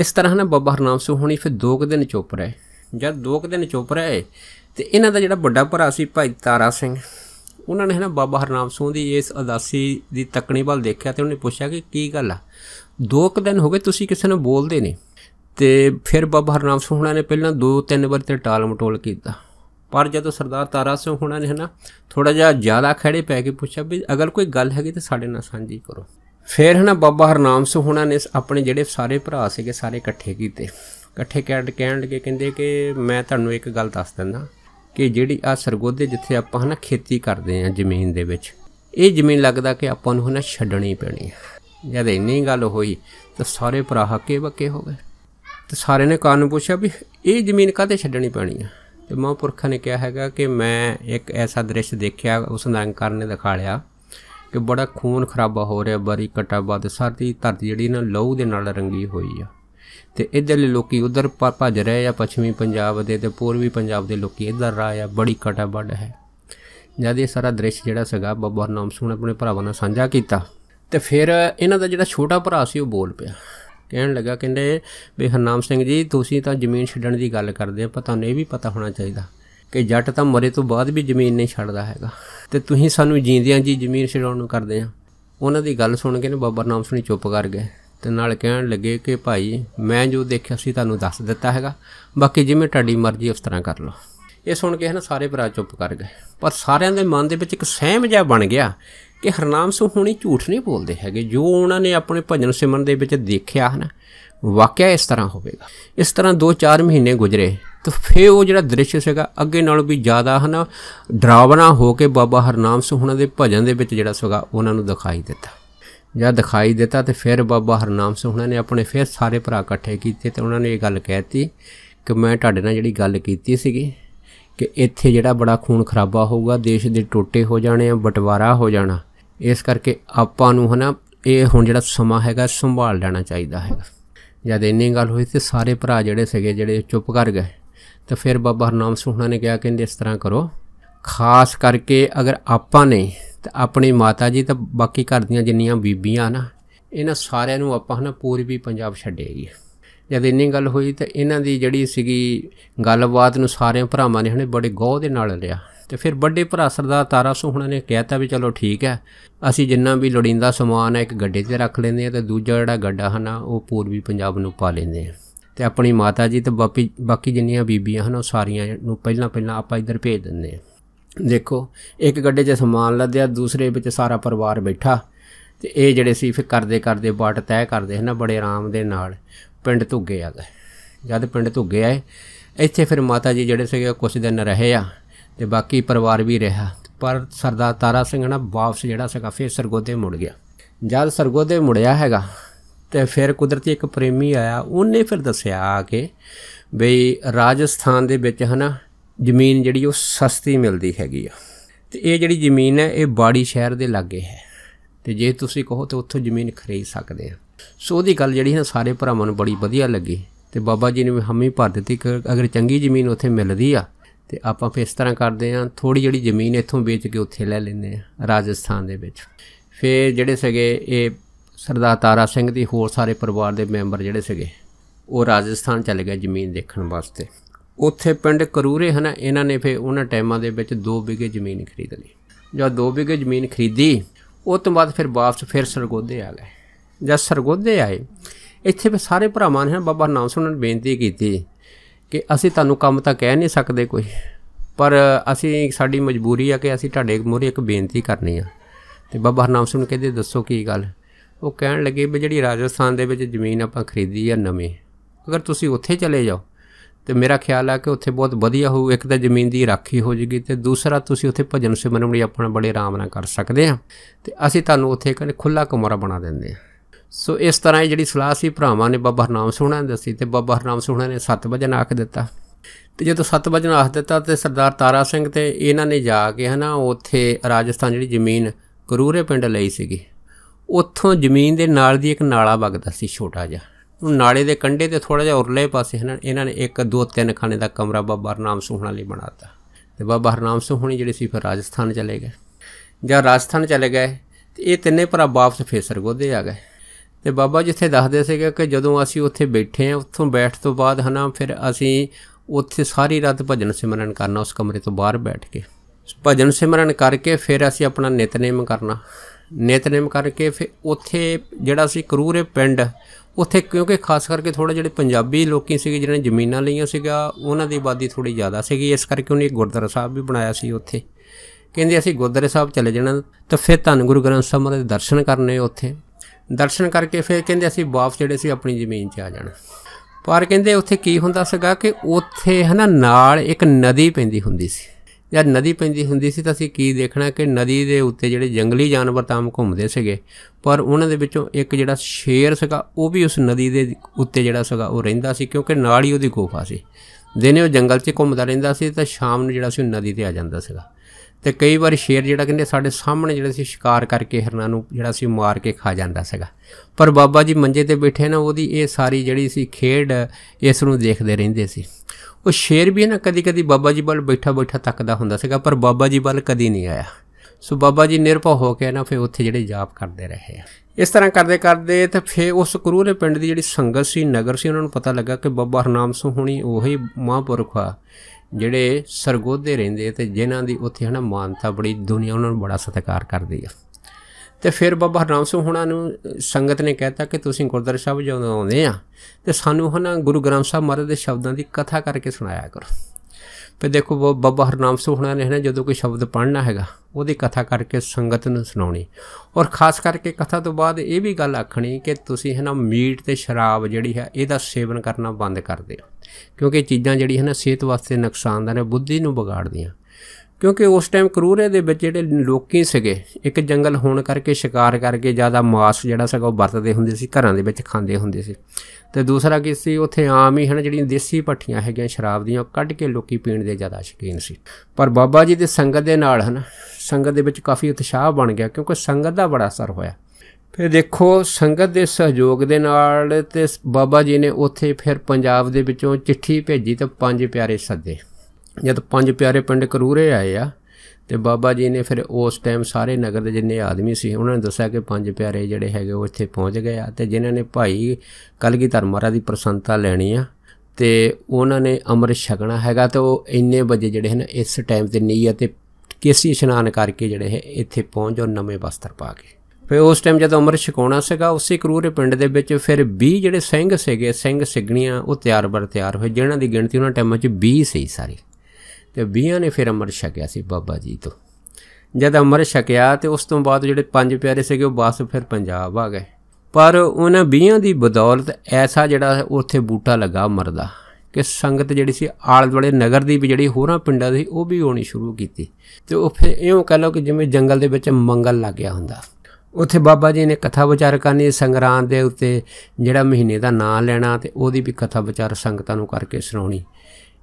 ਇਸ ਤਰ੍ਹਾਂ ਨਾ ਬਾਬਾ ਹਰਨਾਮ ਸਿੰਘ ਹੁਣੀ ਫਿਰ ਦੋ ਕੁ ਦਿਨ ਚੁੱਪ ਰਹੇ ਜਦ ਕੁ ਦਿਨ ਚੁੱਪ ਰਹੇ ਤੇ ਇਹਨਾਂ ਦਾ ਜਿਹੜਾ ਵੱਡਾ ਭਰਾ ਸੀ ਭਾਈ ਤਾਰਾ ਸਿੰਘ ਉਹਨਾਂ ਨੇ ਨਾ ਬਾਬਾ ਹਰਨਾਮ ਸਿੰਘ ਦੀ ਇਸ ਅਦਾਸੀ ਦੀ ਤਕਣੀ ਵੱਲ ਦੇਖਿਆ ਤੇ ਉਹਨੇ ਪੁੱਛਿਆ ਕਿ ਕੀ ਗੱਲ ਆ ਦੋ ਕੁ ਦਿਨ ਹੋ ਗਏ ਤੁਸੀਂ ਕਿਸੇ ਨੂੰ ਬੋਲਦੇ ਨਹੀਂ ਤੇ ਫਿਰ ਬਾਬਾ ਹਰਨਾਮ ਸਿੰਘ ਹੁਣਾਂ ਨੇ ਪਹਿਲਾਂ ਦੋ ਤਿੰਨ ਵਾਰ ਤੇ ਟਾਲ ਮਟੋਲ ਕੀਤਾ ਪਰ ਜਦੋਂ ਸਰਦਾਰ ਤਾਰਾ ਸਿੰਘ ਹੁਣਾਂ ਨੇ ਹਨਾ ਥੋੜਾ ਜਿਹਾ ਜ਼ਿਆਦਾ ਖੜੇ ਪੈ ਕੇ ਪੁੱਛਿਆ ਵੀ ਅਗਰ ਕੋਈ ਗੱਲ ਹੈਗੀ ਤੇ ਸਾਡੇ ਨਾਲ ਸਾਂਝੀ ਕਰੋ ਫਿਰ ਹਨਾ ਬਾਬਾ ਹਰਨਾਮ ਸਿੰਘ ਹੁਣਾਂ ਨੇ ਆਪਣੇ ਜਿਹੜੇ ਸਾਰੇ ਭਰਾ ਸੀਗੇ ਸਾਰੇ ਇਕੱਠੇ ਕੀਤੇ ਇਕੱਠੇ ਕਹਿਣ ਲੱਗੇ ਕਹਿੰਦੇ ਕਿ ਮੈਂ ਤੁਹਾਨੂੰ ਇੱਕ ਗੱਲ ਦੱਸ ਦਿੰਦਾ ਕਿ ਜਿਹੜੀ ਆ ਸਰਗੋਦੇ ਜਿੱਥੇ ਆਪਾਂ ਹਨਾ ਖੇਤੀ ਕਰਦੇ ਆ ਜ਼ਮੀਨ ਦੇ ਵਿੱਚ ਇਹ ਜ਼ਮੀਨ ਲੱਗਦਾ ਕਿ ਆਪਾਂ ਨੂੰ ਹਨਾ ਛੱਡਣੀ ਪੈਣੀ ਹੈ ਜਦ ਇੰਨੀ ਗੱਲ ਹੋਈ ਤਾਂ ਸਾਰੇ ਭਰਾ ਹੱਕੇ ਬੱਕੇ ਹੋ ਗਏ ਤੇ ਸਾਰੇ ਨੇ ਕਾਂ ਪੁੱਛਿਆ ਵੀ ਇਹ ਜ਼ਮੀਨ ਕਾਹਤੇ ਛੱਡਣੀ ਪੈਣੀ ਆ ਤੇ ਮਹਾਂਪੁਰਖਾਂ ਨੇ ਕਿਹਾ ਹੈਗਾ ਕਿ ਮੈਂ ਇੱਕ ਐਸਾ ਦ੍ਰਿਸ਼ ਦੇਖਿਆ ਉਸ ਨਿਰੰਕਾਰ ਨੇ ਦਿਖਾ ਲਿਆ ਕਿ ਬੜਾ ਖੂਨ ਖਰਾਬਾ ਹੋ ਰਿਹਾ ਬਰੀ ਕਟਾ ਬਾਦ ਸਾਰੀ ਧਰਤੀ ਜਿਹੜੀ ਨਾ ਲਹੂ ਦੇ ਨਾਲ ਰੰਗੀ ਹੋਈ ਆ ਤੇ ਇਧਰਲੇ ਲੋਕੀ ਉਧਰ ਭੱਜ ਰਹੇ ਆ ਪੱਛਮੀ ਪੰਜਾਬ ਦੇ ਤੇ ਪੂਰਬੀ ਪੰਜਾਬ ਦੇ ਲੋਕੀ ਇਧਰ ਰਾਹ ਆ ਬੜੀ ਕਟਾਬੜ ਹੈ ਜਦ ਇਹ ਸਾਰਾ ਦ੍ਰਿਸ਼ ਜਿਹੜਾ ਸਗਾ ਬੱਬਰ ਨਾਮ ਸੁਣ ਆਪਣੇ ਭਰਾਵਾਂ ਨਾਲ ਸਾਂਝਾ ਕੀਤਾ ਤੇ ਫਿਰ ਇਹਨਾਂ ਦਾ ਜਿਹੜਾ ਛੋਟਾ ਭਰਾ ਸੀ ਉਹ ਬੋਲ ਪਿਆ ਕਹਿਣ ਲੱਗਾ ਕਹਿੰਦੇ ਵੀ ਹਰਨਾਮ ਸਿੰਘ ਜੀ ਤੁਸੀਂ ਤਾਂ ਜ਼ਮੀਨ ਛੱਡਣ ਦੀ ਗੱਲ ਕਰਦੇ ਆ ਪਰ ਤੁਹਾਨੂੰ ਇਹ ਵੀ ਪਤਾ ਹੋਣਾ ਚਾਹੀਦਾ ਕਿ ਜੱਟ ਤਾਂ ਮਰੇ ਤੋਂ ਬਾਅਦ ਵੀ ਜ਼ਮੀਨ ਨਹੀਂ ਛੱਡਦਾ ਹੈਗਾ ਤੇ ਤੁਸੀਂ ਸਾਨੂੰ ਜੀਂਦਿਆਂ ਜੀ ਜ਼ਮੀਨ ਛਡਾਉਣ ਨੂੰ ਕਰਦੇ ਆ ਉਹਨਾਂ ਦੀ ਗੱਲ ਸੁਣ ਕੇ ਨੇ ਬਾਬਾ ਨਾਮ ਸਿੰਘ ਚੁੱਪ ਕਰ ਗਏ ਤੇ ਨਾਲ ਕਹਿਣ ਲੱਗੇ ਕਿ ਭਾਈ ਮੈਂ ਜੋ ਦੇਖਿਆ ਸੀ ਤੁਹਾਨੂੰ ਦੱਸ ਦਿੱਤਾ ਹੈਗਾ ਬਾਕੀ ਜਿਵੇਂ ਤੁਹਾਡੀ ਮਰਜ਼ੀ ਉਸ ਤਰ੍ਹਾਂ ਕਰ ਲਓ ਇਹ ਸੁਣ ਕੇ ਹਨ ਸਾਰੇ ਭਰਾ ਚੁੱਪ ਕਰ ਗਏ ਪਰ ਸਾਰਿਆਂ ਦੇ ਮਨ ਦੇ ਵਿੱਚ ਇੱਕ ਸਹਿਮ ਜਿਹਾ ਬਣ ਗਿਆ ਕਿ ਹਰਨਾਮ ਸਿੰਘ ਹੁਣੀ ਝੂਠ ਨਹੀਂ ਬੋਲਦੇ ਹੈਗੇ ਜੋ ਉਹਨਾਂ ਨੇ ਆਪਣੇ ਭਜਨ ਸਿਮਰਨ ਦੇ ਵਿੱਚ ਦੇਖਿਆ ਹਨ ਵਾਕਿਆ ਇਸ ਤਰ੍ਹਾਂ ਹੋਵੇਗਾ ਇਸ ਤਰ੍ਹਾਂ 2-4 ਮਹੀਨੇ ਗੁਜ਼ਰੇ ਤਾਂ ਫੇ ਉਹ ਜਿਹੜਾ ਦ੍ਰਿਸ਼ ਸੀਗਾ ਅੱਗੇ ਨਾਲੋਂ ਵੀ ਜ਼ਿਆਦਾ ਹਨ ਡਰਾਵਣਾ ਹੋ ਕੇ ਬਾਬਾ ਹਰਨਾਮ ਸਿੰਘ ਉਹਨਾਂ ਦੇ ਭਜਨ ਦੇ ਵਿੱਚ ਜਿਹੜਾ ਸੀਗਾ ਉਹਨਾਂ ਨੂੰ ਦਿਖਾਈ ਦਿੱਤਾ ਜਦ ਦਿਖਾਈ ਦਿੱਤਾ ਤੇ ਫਿਰ ਬਾਬਾ ਹਰਨਾਮ ਸਿੰਘ ਉਹਨਾਂ ਨੇ ਆਪਣੇ ਫਿਰ ਸਾਰੇ ਭਰਾ ਇਕੱਠੇ ਕੀਤੇ ਤੇ ਉਹਨਾਂ ਨੇ ਇਹ ਗੱਲ ਕਹਿਤੀ ਕਿ ਮੈਂ ਤੁਹਾਡੇ ਨਾਲ ਜਿਹੜੀ ਗੱਲ ਕੀਤੀ ਸੀਗੀ ਕਿ ਇੱਥੇ ਜਿਹੜਾ ਬੜਾ ਖੂਨ ਖਰਾਬਾ ਹੋਊਗਾ ਦੇਸ਼ ਦੇ ਟੋਟੇ ਹੋ ਜਾਣੇ ਆ ਬਟਵਾਰਾ ਹੋ ਜਾਣਾ ਇਸ ਕਰਕੇ ਆਪਾਂ ਨੂੰ ਹਨਾ ਇਹ ਹੁਣ ਜਿਹੜਾ ਸਮਾਂ ਹੈਗਾ ਸੰਭਾਲ ਲੈਣਾ ਚਾਹੀਦਾ ਹੈਗਾ ਜਦ ਇੰਨੀ ਗੱਲ ਹੋਈ ਤੇ ਸਾਰੇ ਭਰਾ ਜਿਹੜੇ ਸੀਗੇ ਜਿਹੜੇ ਚੁੱਪ ਕਰ ਗਏ ਤਾਂ ਫਿਰ ਬਾਬਾ ਹਰਨਾਮ ਸੁਖਣਾ ਨੇ ਕਿਹਾ ਕਹਿੰਦੇ ਇਸ ਤਰ੍ਹਾਂ ਕਰੋ ਖਾਸ ਕਰਕੇ ਅਗਰ ਆਪਾਂ ਨੇ ਤਾਂ ਆਪਣੀ ਮਾਤਾ ਜੀ ਤਾਂ ਬਾਕੀ ਘਰ ਦੀਆਂ ਜਿੰਨੀਆਂ ਬੀਬੀਆਂ ਨਾ ਇਹਨਾਂ ਸਾਰਿਆਂ ਨੂੰ ਆਪਾਂ ਹਨਾ ਪੂਰਬੀ ਪੰਜਾਬ ਛੱਡੇਗੀ ਜਦ ਇੰਨੀ ਗੱਲ ਹੋਈ ਤਾਂ ਇਹਨਾਂ ਦੀ ਜਿਹੜੀ ਸੀਗੀ ਗੱਲਬਾਤ ਨੂੰ ਸਾਰੇ ਭਰਾਵਾਂ ਨੇ ਹਨੇ ਬੜੇ ਗੋਹ ਦੇ ਨਾਲ ਲਿਆ ਤੇ ਫਿਰ ਵੱਡੇ ਭਰਾ ਸਰਦਾਰ ਤਾਰਾ ਸਿੰਘ ਹੁਣਾਂ ਨੇ ਕਹਿਤਾ ਵੀ ਚਲੋ ਠੀਕ ਹੈ ਅਸੀਂ ਜਿੰਨਾ ਵੀ ਲੋੜੀਂਦਾ ਸਮਾਨ ਹੈ ਇੱਕ ਗੱਡੇ ਤੇ ਰੱਖ ਲੈਂਦੇ ਆ ਤੇ ਦੂਜਾ ਜਿਹੜਾ ਗੱਡਾ ਹਨਾ ਉਹ ਪੂਰਬੀ ਪੰਜਾਬ ਨੂੰ ਪਾ ਲੈਂਦੇ ਆ ਤੇ ਆਪਣੀ ਮਾਤਾ ਜੀ ਤੇ ਬਾਪੀ ਬਾਕੀ ਜਿੰਨੀਆਂ ਬੀਬੀਆਂ ਹਨ ਉਹ ਸਾਰੀਆਂ ਨੂੰ ਪਹਿਲਾਂ ਪਹਿਲਾਂ ਆਪਾਂ ਇੱਧਰ ਭੇਜ ਦਿੰਦੇ ਆ ਦੇਖੋ ਇੱਕ ਗੱਡੇ 'ਚ ਸਮਾਨ ਲੱਦਿਆ ਦੂਸਰੇ ਵਿੱਚ ਸਾਰਾ ਪਰਿਵਾਰ ਬੈਠਾ ਤੇ ਇਹ ਜਿਹੜੇ ਸੀ ਫਿਰ ਕਰਦੇ ਕਰਦੇ ਬਾਟ ਤੈਅ ਕਰਦੇ ਹਨਾ ਬੜੇ ਆਰਾਮ ਦੇ ਨਾਲ ਪਿੰਡ ਧੁੱਗੇ ਆ ਗਏ ਜਦ ਪਿੰਡ ਧੁੱਗੇ ਆਏ ਇੱਥੇ ਫਿਰ ਮਾਤਾ ਜੀ ਜਿਹੜੇ ਸੀਗੇ ਕੁਝ ਦਿਨ ਰਹੇ ਆ ਤੇ ਬਾਕੀ ਪਰਿਵਾਰ ਵੀ ਰਿਹਾ ਪਰ ਸਰਦਾਰ ਤਾਰਾ ਸਿੰਘ ਨਾ ਵਾਪਸ ਜਿਹੜਾ ਸੀਗਾ ਫੇਰ ਸਰਗੋਦੇ ਮੁੜ ਗਿਆ ਜਦ ਸਰਗੋਦੇ ਮੁੜਿਆ ਹੈਗਾ ਤੇ ਫਿਰ ਕੁਦਰਤੀ ਇੱਕ ਪ੍ਰੇਮੀ ਆਇਆ ਉਹਨੇ ਫਿਰ ਦੱਸਿਆ ਆ ਕੇ ਬਈ ਰਾਜਸਥਾਨ ਦੇ ਵਿੱਚ ਹਨਾ ਜ਼ਮੀਨ ਜਿਹੜੀ ਉਹ ਸਸਤੀ ਮਿਲਦੀ ਹੈਗੀ ਆ ਤੇ ਇਹ ਜਿਹੜੀ ਜ਼ਮੀਨ ਹੈ ਇਹ ਬਾੜੀ ਸ਼ਹਿਰ ਦੇ ਲਾਗੇ ਹੈ ਤੇ ਜੇ ਤੁਸੀਂ ਕਹੋ ਤੇ ਉੱਥੋਂ ਜ਼ਮੀਨ ਖਰੀਦ ਸਕਦੇ ਆ ਸੋ ਉਹਦੀ ਗੱਲ ਜਿਹੜੀ ਹੈ ਸਾਰੇ ਭਰਾਵਾਂ ਨੂੰ ਬੜੀ ਵਧੀਆ ਲੱਗੀ ਤੇ ਬਾਬਾ ਜੀ ਨੇ ਵੀ ਹਮੀ ਭਰ ਦਿੱਤੀ ਕਿ ਅਗਰ ਚੰਗੀ ਜ਼ਮੀਨ ਉੱਥੇ ਮਿਲਦੀ ਆ ਤੇ ਆਪਾਂ ਫਿਰ ਇਸ ਤਰ੍ਹਾਂ ਕਰਦੇ ਆਂ ਥੋੜੀ ਜਿਹੜੀ ਜ਼ਮੀਨ ਇੱਥੋਂ ਵੇਚ ਕੇ ਉੱਥੇ ਲੈ ਲੈਂਦੇ ਆ ਰਾਜਸਥਾਨ ਦੇ ਵਿੱਚ ਫਿਰ ਜਿਹੜੇ ਸਗੇ ਇਹ ਸਰਦਾਰ ਤਾਰਾ ਸਿੰਘ ਦੀ ਹੋਰ ਸਾਰੇ ਪਰਿਵਾਰ ਦੇ ਮੈਂਬਰ ਜਿਹੜੇ ਸਗੇ ਉਹ ਰਾਜਸਥਾਨ ਚਲੇ ਗਏ ਜ਼ਮੀਨ ਦੇਖਣ ਵਾਸਤੇ ਉੱਥੇ ਪਿੰਡ ਕਰੂਰੇ ਹਨ ਇਹਨਾਂ ਨੇ ਫਿਰ ਉਹਨਾਂ ਟਾਈਮਾਂ ਦੇ ਵਿੱਚ 2 ਬਿਗੇ ਜ਼ਮੀਨ ਖਰੀਦ ਲਈ ਜਦ 2 ਬਿਗੇ ਜ਼ਮੀਨ ਖਰੀਦੀ ਉਹ ਤੋਂ ਬਾਅਦ ਫਿਰ ਵਾਪਸ ਫਿਰ ਸਰਗੋਧੇ ਆ ਗਏ ਜਦ ਸਰਗੋਧੇ ਆਏ ਇੱਥੇ ਵੀ ਸਾਰੇ ਭਰਾਵਾਂ ਨੇ ਬਾਬਾ ਨਾਮ ਸੁਣਨ ਬੇਨਤੀ ਕੀਤੀ ਕਿ ਅਸੀਂ ਤੁਹਾਨੂੰ ਕੰਮ ਤਾਂ ਕਹਿ ਨਹੀਂ ਸਕਦੇ ਕੋਈ ਪਰ ਅਸੀਂ ਸਾਡੀ ਮਜਬੂਰੀ ਆ ਕਿ ਅਸੀਂ ਤੁਹਾਡੇ ਮੂਹਰੇ ਇੱਕ ਬੇਨਤੀ ਕਰਨੀ ਆ ਤੇ ਬਾਬਾ ਹਰਨਾਮ ਸਿੰਘ ਨੂੰ ਕਹਿੰਦੇ ਦੱਸੋ ਕੀ ਗੱਲ ਉਹ ਕਹਿਣ ਲੱਗੇ ਵੀ ਜਿਹੜੀ ਰਾਜਸਥਾਨ ਦੇ ਵਿੱਚ ਜ਼ਮੀਨ ਆਪਾਂ ਖਰੀਦੀ ਆ ਨਵੀਂ ਅਗਰ ਤੁਸੀਂ ਉੱਥੇ ਚਲੇ ਜਾਓ ਤੇ ਮੇਰਾ ਖਿਆਲ ਆ ਕਿ ਉੱਥੇ ਬਹੁਤ ਵਧੀਆ ਹੋਊ ਇੱਕ ਤਾਂ ਜ਼ਮੀਨ ਦੀ ਰਾਖੀ ਹੋ ਜੂਗੀ ਤੇ ਦੂਸਰਾ ਤੁਸੀਂ ਉੱਥੇ ਭਜਨ ਸਿਮਰਨ ਵੀ ਆਪਣਾ ਬੜੇ ਆਰਾਮ ਨਾਲ ਕਰ ਸਕਦੇ ਆ ਤੇ ਅਸੀਂ ਤੁਹਾਨੂੰ ਉੱਥੇ ਇੱਕ ਖੁੱਲਾ ਕਮਰਾ ਬਣਾ ਦਿੰਦੇ ਆ ਸੋ ਇਸ ਤਰ੍ਹਾਂ ਜਿਹੜੀ ਸਲਾਹ ਸੀ ਭਰਾਵਾਂ ਨੇ ਬਾਬਾ ਹਰਨਾਮ ਸੋਹਣਾ ਨੇ ਦੱਸੀ ਤੇ ਬਾਬਾ ਹਰਨਾਮ ਸੋਹਣਾ ਨੇ 7 ਵਜੇ ਆਖ ਦਿੱਤਾ ਤੇ ਜਦੋਂ 7 ਵਜੇ ਆਖ ਦਿੱਤਾ ਤੇ ਸਰਦਾਰ ਤਾਰਾ ਸਿੰਘ ਤੇ ਇਹਨਾਂ ਨੇ ਜਾ ਕੇ ਹਨਾ ਉੱਥੇ ਰਾਜਸਥਾਨ ਜਿਹੜੀ ਜ਼ਮੀਨ ਕਰੂਰੇ ਪਿੰਡ ਲਈ ਸੀਗੀ ਉੱਥੋਂ ਜ਼ਮੀਨ ਦੇ ਨਾਲ ਦੀ ਇੱਕ ਨਾਲਾ ਵਗਦਾ ਸੀ ਛੋਟਾ ਜਿਹਾ ਉਹ ਨਾਲੇ ਦੇ ਕੰਢੇ ਤੇ ਥੋੜਾ ਜਿਹਾ ਉਰਲੇ ਪਾਸੇ ਹਨਾ ਇਹਨਾਂ ਨੇ ਇੱਕ ਦੋ ਤਿੰਨ ਖਾਨੇ ਦਾ ਕਮਰਾ ਬਾਬਾ ਹਰਨਾਮ ਸੋਹਣਾ ਲਈ ਬਣਾਤਾ ਤੇ ਬਾਬਾ ਹਰਨਾਮ ਸੋਹਣੀ ਜਿਹੜੇ ਸੀ ਫਿਰ ਰਾਜਸਥਾਨ ਚਲੇ ਗਏ ਜਾਂ ਰਾਜਸਥਾਨ ਚਲੇ ਗਏ ਤੇ ਇਹ ਤਿੰਨੇ ਭਰਾ ਵਾਪਸ ਫੇਸਰ ਗੋਦੇ ਆ ਗਏ ਤੇ ਬਾਬਾ ਜਿੱਥੇ ਦੱਸਦੇ ਸੀਗੇ ਕਿ ਜਦੋਂ ਅਸੀਂ ਉੱਥੇ ਬੈਠੇ ਆ ਉੱਥੋਂ ਬੈਠ ਤੋਂ ਬਾਅਦ ਹਨਾ ਫਿਰ ਅਸੀਂ ਉੱਥੇ ਸਾਰੀ ਰਾਤ ਭਜਨ ਸਿਮਰਨ ਕਰਨਾ ਉਸ ਕਮਰੇ ਤੋਂ ਬਾਹਰ ਬੈਠ ਕੇ ਭਜਨ ਸਿਮਰਨ ਕਰਕੇ ਫਿਰ ਅਸੀਂ ਆਪਣਾ ਨਿਤਨੇਮ ਕਰਨਾ ਨਿਤਨੇਮ ਕਰਕੇ ਫਿਰ ਉੱਥੇ ਜਿਹੜਾ ਸੀ ਕਰੂਰੇ ਪਿੰਡ ਉੱਥੇ ਕਿਉਂਕਿ ਖਾਸ ਕਰਕੇ ਥੋੜਾ ਜਿਹੜੇ ਪੰਜਾਬੀ ਲੋਕੀ ਸੀਗੇ ਜਿਹਨਾਂ ਨੇ ਜ਼ਮੀਨਾਂ ਲਈਆਂ ਸੀਗਾ ਉਹਨਾਂ ਦੀ ਆਬਾਦੀ ਥੋੜੀ ਜ਼ਿਆਦਾ ਸੀਗੀ ਇਸ ਕਰਕੇ ਉਹਨੇ ਗੁਰਦੁਆਰਾ ਸਾਹਿਬ ਵੀ ਬਣਾਇਆ ਸੀ ਉੱਥੇ ਕਹਿੰਦੇ ਅਸੀਂ ਗੁਰਦੁਆਰੇ ਸਾਹਿਬ ਚਲੇ ਜਾਣਾ ਤਾਂ ਫਿਰ ਧੰਨ ਗੁਰੂ ਗ੍ਰੰਥ ਸਾਹਿਬ ਦੇ ਦਰਸ਼ਨ ਕਰਨੇ ਉੱਥੇ ਦਰਸ਼ਨ ਕਰਕੇ ਫਿਰ ਕਹਿੰਦੇ ਅਸੀਂ ਵਾਪਸ ਜਿਹੜੇ ਸੀ ਆਪਣੀ ਜ਼ਮੀਨ 'ਚ ਆ ਜਾਣਾ ਪਰ ਕਹਿੰਦੇ ਉੱਥੇ ਕੀ ਹੁੰਦਾ ਸੀਗਾ ਕਿ ਉੱਥੇ ਹਨਾ ਨਾਲ ਇੱਕ ਨਦੀ ਪੈਂਦੀ ਹੁੰਦੀ ਸੀ ਜਦ ਨਦੀ ਪੈਂਦੀ ਹੁੰਦੀ ਸੀ ਤਾਂ ਅਸੀਂ ਕੀ ਦੇਖਣਾ ਕਿ ਨਦੀ ਦੇ ਉੱਤੇ ਜਿਹੜੇ ਜੰਗਲੀ ਜਾਨਵਰ ਤਾਂ ਘੁੰਮਦੇ ਸੀਗੇ ਪਰ ਉਹਨਾਂ ਦੇ ਵਿੱਚੋਂ ਇੱਕ ਜਿਹੜਾ ਸ਼ੇਰ ਸੀਗਾ ਉਹ ਵੀ ਉਸ ਨਦੀ ਦੇ ਉੱਤੇ ਜਿਹੜਾ ਸੀਗਾ ਉਹ ਰਹਿੰਦਾ ਸੀ ਕਿਉਂਕਿ ਨਾਲ ਹੀ ਉਹਦੀ ਗੁਫਾ ਸੀ ਦਿਨੇ ਉਹ ਜੰਗਲ 'ਚ ਘੁੰਮਦਾ ਰਹਿੰਦਾ ਸੀ ਤਾਂ ਸ਼ਾਮ ਨੂੰ ਜਿਹੜਾ ਸੀ ਉਹ ਨਦੀ ਤੇ ਆ ਜਾਂਦਾ ਸੀਗਾ ਤੇ ਕਈ ਵਾਰ ਸ਼ੇਰ ਜਿਹੜਾ ਕਹਿੰਦੇ ਸਾਡੇ ਸਾਹਮਣੇ ਜਿਹੜਾ ਸੀ ਸ਼ਿਕਾਰ ਕਰਕੇ ਹਿਰਨਾ ਨੂੰ ਜਿਹੜਾ ਸੀ ਮਾਰ ਕੇ ਖਾ ਜਾਂਦਾ ਸੀਗਾ ਪਰ ਬਾਬਾ ਜੀ ਮੰਜੇ ਤੇ ਬੈਠੇ ਨਾ ਉਹਦੀ ਇਹ ਸਾਰੀ ਜਿਹੜੀ ਸੀ ਖੇਡ ਇਸ ਨੂੰ ਦੇਖਦੇ ਰਹਿੰਦੇ ਸੀ ਉਹ ਸ਼ੇਰ ਵੀ ਨਾ ਕਦੀ-ਕਦੀ ਬਾਬਾ ਜੀ ਵੱਲ ਬੈਠਾ-ਬੈਠਾ ਤੱਕਦਾ ਹੁੰਦਾ ਸੀਗਾ ਪਰ ਬਾਬਾ ਜੀ ਵੱਲ ਕਦੀ ਨਹੀਂ ਆਇਆ ਸੋ ਬਾਬਾ ਜੀ ਨਿਰਭਉ ਹੋ ਕੇ ਨਾ ਫਿਰ ਉੱਥੇ ਜਿਹੜੇ ਜਾਪ ਕਰਦੇ ਰਹੇ ਆ ਇਸ ਤਰ੍ਹਾਂ ਕਰਦੇ ਕਰਦੇ ਤੇ ਫੇ ਉਸ ਦੇ ਪਿੰਡ ਦੀ ਜਿਹੜੀ ਸੰਗਤ ਸੀ ਨਗਰ ਸੀ ਉਹਨਾਂ ਨੂੰ ਪਤਾ ਲੱਗਾ ਕਿ ਬਾਬਾ ਹਰਨਾਮ ਸਿੰਘ ਹੁਣੀ ਉਹੀ ਮਹਾਂਪੁਰਖ ਆ ਜਿਹੜੇ ਸਰਗੋਦੇ ਰਹਿੰਦੇ ਤੇ ਜਿਨ੍ਹਾਂ ਦੀ ਉੱਥੇ ਹਨਾ ਮਾਨਤਾ ਬੜੀ ਦੁਨੀਆ ਉਹਨਾਂ ਨੂੰ ਬੜਾ ਸਤਿਕਾਰ ਕਰਦੀ ਆ ਤੇ ਫਿਰ ਬਾਬਾ ਹਰਨਾਮ ਸਿੰਘ ਹੁਣਾਂ ਨੂੰ ਸੰਗਤ ਨੇ ਕਹਿਤਾ ਕਿ ਤੁਸੀਂ ਗੁਰਦੁਆਰਾ ਸਾਹਿਬ ਜਦੋਂ ਆਉਂਦੇ ਆ ਤੇ ਸਾਨੂੰ ਹਨਾ ਗੁਰੂ ਗ੍ਰੰਥ ਸਾਹਿਬ ਮਹਾਰਾਜ ਦੇ ਸ਼ਬਦਾਂ ਦੀ ਕਥਾ ਕਰਕੇ ਸੁਣਾਇਆ ਕਰੋ ਫਿਰ ਦੇਖੋ ਬਾਬਾ ਹਰਨਾਮ ਸਿੰਘ ਹੁਣਾਂ ਨੇ ਨਾ ਜਦੋਂ ਕੋਈ ਸ਼ਬਦ ਪੜ੍ਹਨਾ ਹੈਗਾ ਉਹਦੀ ਕਥਾ ਕਰਕੇ ਸੰਗਤ ਨੂੰ ਸੁਣਾਉਣੀ ਔਰ ਖਾਸ ਕਰਕੇ ਕਥਾ ਤੋਂ ਬਾਅਦ ਇਹ ਵੀ ਗੱਲ ਆਖਣੀ ਕਿ ਤੁਸੀਂ ਹਨਾ ਮੀਟ ਤੇ ਸ਼ਰਾਬ ਜਿਹੜੀ ਹੈ ਇਹਦਾ ਸੇਵਨ ਕਰਨਾ ਬੰਦ ਕਰ ਦਿਓ ਕਿਉਂਕਿ ਚੀਜ਼ਾਂ ਜਿਹੜੀ ਹਨਾ ਸਿਹਤ ਵਾਸਤੇ ਨੁਕਸਾਨਦਾਰ ਨੇ ਬੁੱਧੀ ਨੂੰ ਵਿਗਾੜਦੀਆਂ ਕਿਉਂਕਿ ਉਸ ਟਾਈਮ ਕਰੂਰੇ ਦੇ ਵਿੱਚ ਜਿਹੜੇ ਲੋਕੀ ਸੀਗੇ ਇੱਕ ਜੰਗਲ ਹੋਣ ਕਰਕੇ ਸ਼ਿਕਾਰ ਕਰਕੇ ਜ਼ਿਆਦਾ ਮਾਸ ਜਿਹੜਾ ਸੀਗਾ ਉਹ ਵਰਤਦੇ ਹੁੰਦੇ ਸੀ ਘਰਾਂ ਦੇ ਵਿੱਚ ਖਾਂਦੇ ਹੁੰਦੇ ਸੀ ਤੇ ਦੂਸਰਾ ਕੀ ਸੀ ਉੱਥੇ ਆਮ ਹੀ ਹਨ ਜਿਹੜੀਆਂ ਦੇਸੀ ਪੱਠੀਆਂ ਹੈਗੀਆਂ ਸ਼ਰਾਬ ਦੀਆਂ ਉਹ ਕੱਢ ਕੇ ਲੋਕੀ ਪੀਣ ਦੇ ਜ਼ਿਆਦਾ ਸ਼ਕੀਨ ਸੀ ਪਰ ਬਾਬਾ ਜੀ ਦੇ ਸੰਗਤ ਦੇ ਨਾਲ ਹਨ ਸੰਗਤ ਦੇ ਵਿੱਚ ਕਾਫੀ ਉਤਸ਼ਾਹ ਬਣ ਗਿਆ ਕਿਉਂਕਿ ਸੰਗਤ ਦਾ ਬੜਾ ਅਸਰ ਹੋਇਆ ਫਿਰ ਦੇਖੋ ਸੰਗਤ ਦੇ ਸਹਿਯੋਗ ਦੇ ਨਾਲ ਤੇ ਬਾਬਾ ਜੀ ਨੇ ਉੱਥੇ ਫਿਰ ਪੰਜਾਬ ਦੇ ਵਿੱਚੋਂ ਚਿੱਠੀ ਭੇਜੀ ਤਾਂ ਪੰਜ ਪਿਆਰੇ ਸੱਦੇ ਜਦ ਪੰਜ ਪਿਆਰੇ ਪਿੰਡ ਕਰੂਰੇ ਆਏ ਆ ਤੇ ਬਾਬਾ ਜੀ ਨੇ ਫਿਰ ਉਸ ਟਾਈਮ ਸਾਰੇ ਨਗਰ ਦੇ ਜਿੰਨੇ ਆਦਮੀ ਸੀ ਉਹਨਾਂ ਨੇ ਦੱਸਿਆ ਕਿ ਪੰਜ ਪਿਆਰੇ ਜਿਹੜੇ ਹੈਗੇ ਉਹ ਇੱਥੇ ਪਹੁੰਚ ਗਏ ਆ ਤੇ ਜਿਨ੍ਹਾਂ ਨੇ ਭਾਈ ਕਲਗੀਧਰ ਮਹਾਰਾਜ ਦੀ ਪ੍ਰਸੰਤਾ ਲੈਣੀ ਆ ਤੇ ਉਹਨਾਂ ਨੇ ਅਮਰ ਛਕਣਾ ਹੈਗਾ ਤੇ ਉਹ ਇੰਨੇ ਵਜੇ ਜਿਹੜੇ ਹਨ ਇਸ ਟਾਈਮ ਤੇ ਨੀਅਤ ਤੇ ਕੇਸੀ ਇਸ਼ਨਾਨ ਕਰਕੇ ਜਿਹੜੇ ਹੈ ਇੱਥੇ ਪਹੁੰਚੋ ਨਵੇਂ ਵਸਤਰ ਪਾ ਕੇ ਫਿਰ ਉਸ ਟਾਈਮ ਜਦੋਂ ਅਮਰ ਛਕਾਉਣਾ ਸੀਗਾ ਉਸੇ ਕਰੂਰੇ ਪਿੰਡ ਦੇ ਵਿੱਚ ਫਿਰ 20 ਜਿਹੜੇ ਸਿੰਘ ਸੀਗੇ ਸਿੰਘ ਸਿਗਣੀਆਂ ਉਹ ਤਿਆਰ ਬਰ ਤਿਆਰ ਹੋਏ ਜਿਨ੍ਹਾਂ ਦੀ ਗਿਣਤੀ ਉਹਨਾਂ ਟਾਈਮਾਂ 'ਚ 20 ਸੀ ਸਾਰੀ ਤੇ 20 ਨੇ ਫਿਰ ਅੰਮ੍ਰਿਤ ਛਕਿਆ ਸੀ ਬਾਬਾ ਜੀ ਤੋਂ ਜਦ ਅੰਮ੍ਰਿਤ ਛਕਿਆ ਤੇ ਉਸ ਤੋਂ ਬਾਅਦ ਜਿਹੜੇ ਪੰਜ ਪਿਆਰੇ ਸੀਗੇ ਉਹ ਬਾਸ ਫਿਰ ਪੰਜਾਬ ਆ ਗਏ ਪਰ ਉਹਨਾਂ 20 ਦੀ ਬਦੌਲਤ ਐਸਾ ਜਿਹੜਾ ਉੱਥੇ ਬੂਟਾ ਲੱਗਾ ਮਰਦਾ ਕਿ ਸੰਗਤ ਜਿਹੜੀ ਸੀ ਆਲੇ ਦੁਆਲੇ ਨਗਰ ਦੀ ਵੀ ਜਿਹੜੀ ਹੋਰਾਂ ਪਿੰਡਾਂ ਦੀ ਉਹ ਵੀ ਹੋਣੀ ਸ਼ੁਰੂ ਕੀਤੀ ਤੇ ਉਹ ਫਿਰ ਇਉਂ ਕਹ ਲਓ ਕਿ ਜਿਵੇਂ ਜੰਗਲ ਦੇ ਵਿੱਚ ਮੰਗਲ ਲੱਗ ਗਿਆ ਹੁੰਦਾ ਉੱਥੇ ਬਾਬਾ ਜੀ ਨੇ ਕਥਾ ਵਿਚਾਰ ਕਰਨੀ ਸੰਗਰਾਂਦ ਦੇ ਉੱਤੇ ਜਿਹੜਾ ਮਹੀਨੇ ਦਾ ਨਾਂ ਲੈਣਾ ਤੇ ਉਹਦੀ ਵੀ ਕਥਾ ਵਿਚਾਰ ਸੰਗਤਾਂ ਨੂੰ ਕਰਕੇ ਸੁਣਾਉਣੀ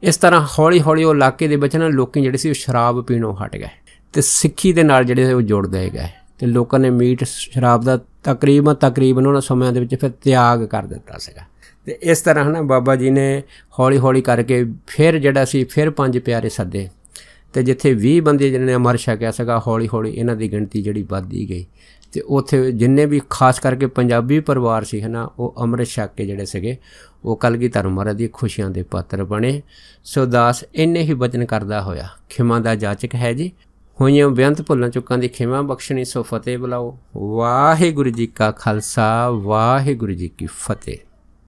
ਇਸ ਤਰ੍ਹਾਂ ਹੌਲੀ-ਹੌਲੀ ਉਹ ਇਲਾਕੇ ਦੇ ਵਿੱਚ ਨਾ ਲੋਕੀ ਜਿਹੜੇ ਸੀ ਉਹ ਸ਼ਰਾਬ ਪੀਣੋਂ ਹਟ ਗਏ ਤੇ ਸਿੱਖੀ ਦੇ ਨਾਲ ਜਿਹੜੇ ਉਹ ਜੁੜ ਗਏ ਗਏ ਤੇ ਲੋਕਾਂ ਨੇ ਮੀਟ ਸ਼ਰਾਬ ਦਾ ਤਕਰੀਬਨ ਤਕਰੀਬਨ ਉਹਨਾਂ ਸਮਿਆਂ ਦੇ ਵਿੱਚ ਫਿਰ ਤਿਆਗ ਕਰ ਦਿੱਤਾ ਸੀਗਾ ਤੇ ਇਸ ਤਰ੍ਹਾਂ ਹਨਾ ਬਾਬਾ ਜੀ ਨੇ ਹੌਲੀ-ਹੌਲੀ ਕਰਕੇ ਫਿਰ ਜਿਹੜਾ ਸੀ ਫਿਰ ਪੰਜ ਪਿਆਰੇ ਸੱਦੇ ਤੇ ਜਿੱਥੇ 20 ਬੰਦੇ ਜਿਹਨਾਂ ਨੇ ਅਮਰ ਛਕਿਆ ਸੀਗਾ ਹੌਲੀ-ਹੌਲੀ ਇਹਨਾਂ ਦੀ ਗਿਣਤੀ ਜਿਹੜੀ ਵੱਧਦੀ ਗਈ ਤੇ ਉਥੇ ਜਿੰਨੇ ਵੀ ਖਾਸ ਕਰਕੇ ਪੰਜਾਬੀ ਪਰਿਵਾਰ ਸੀ ਹਨਾ ਉਹ ਅੰਮ੍ਰਿਤ ਛਕ ਕੇ ਜਿਹੜੇ ਸੀਗੇ ਉਹ ਕਲਗੀ ਧਰਮ ਮਹਾਰਾਜ ਦੀ ਖੁਸ਼ੀਆਂ ਦੇ ਪਾਤਰ ਬਣੇ ਸੋ ਦਾਸ ਇੰਨੇ ਹੀ ਬਚਨ ਕਰਦਾ ਹੋਇਆ ਖਿਮਾ ਦਾ ਜਾਚਕ ਹੈ ਜੀ ਹੋਈਆਂ ਬੇਅੰਤ ਭੁੱਲਾਂ ਚੁੱਕਾਂ ਦੀ ਖਿਮਾ ਬਖਸ਼ਣੀ ਸੋ ਫਤਿਹ ਬੁਲਾਓ ਵਾਹਿਗੁਰੂ ਜੀ ਕਾ ਖਾਲਸਾ ਵਾਹਿਗੁਰੂ ਜੀ ਕੀ ਫਤਿਹ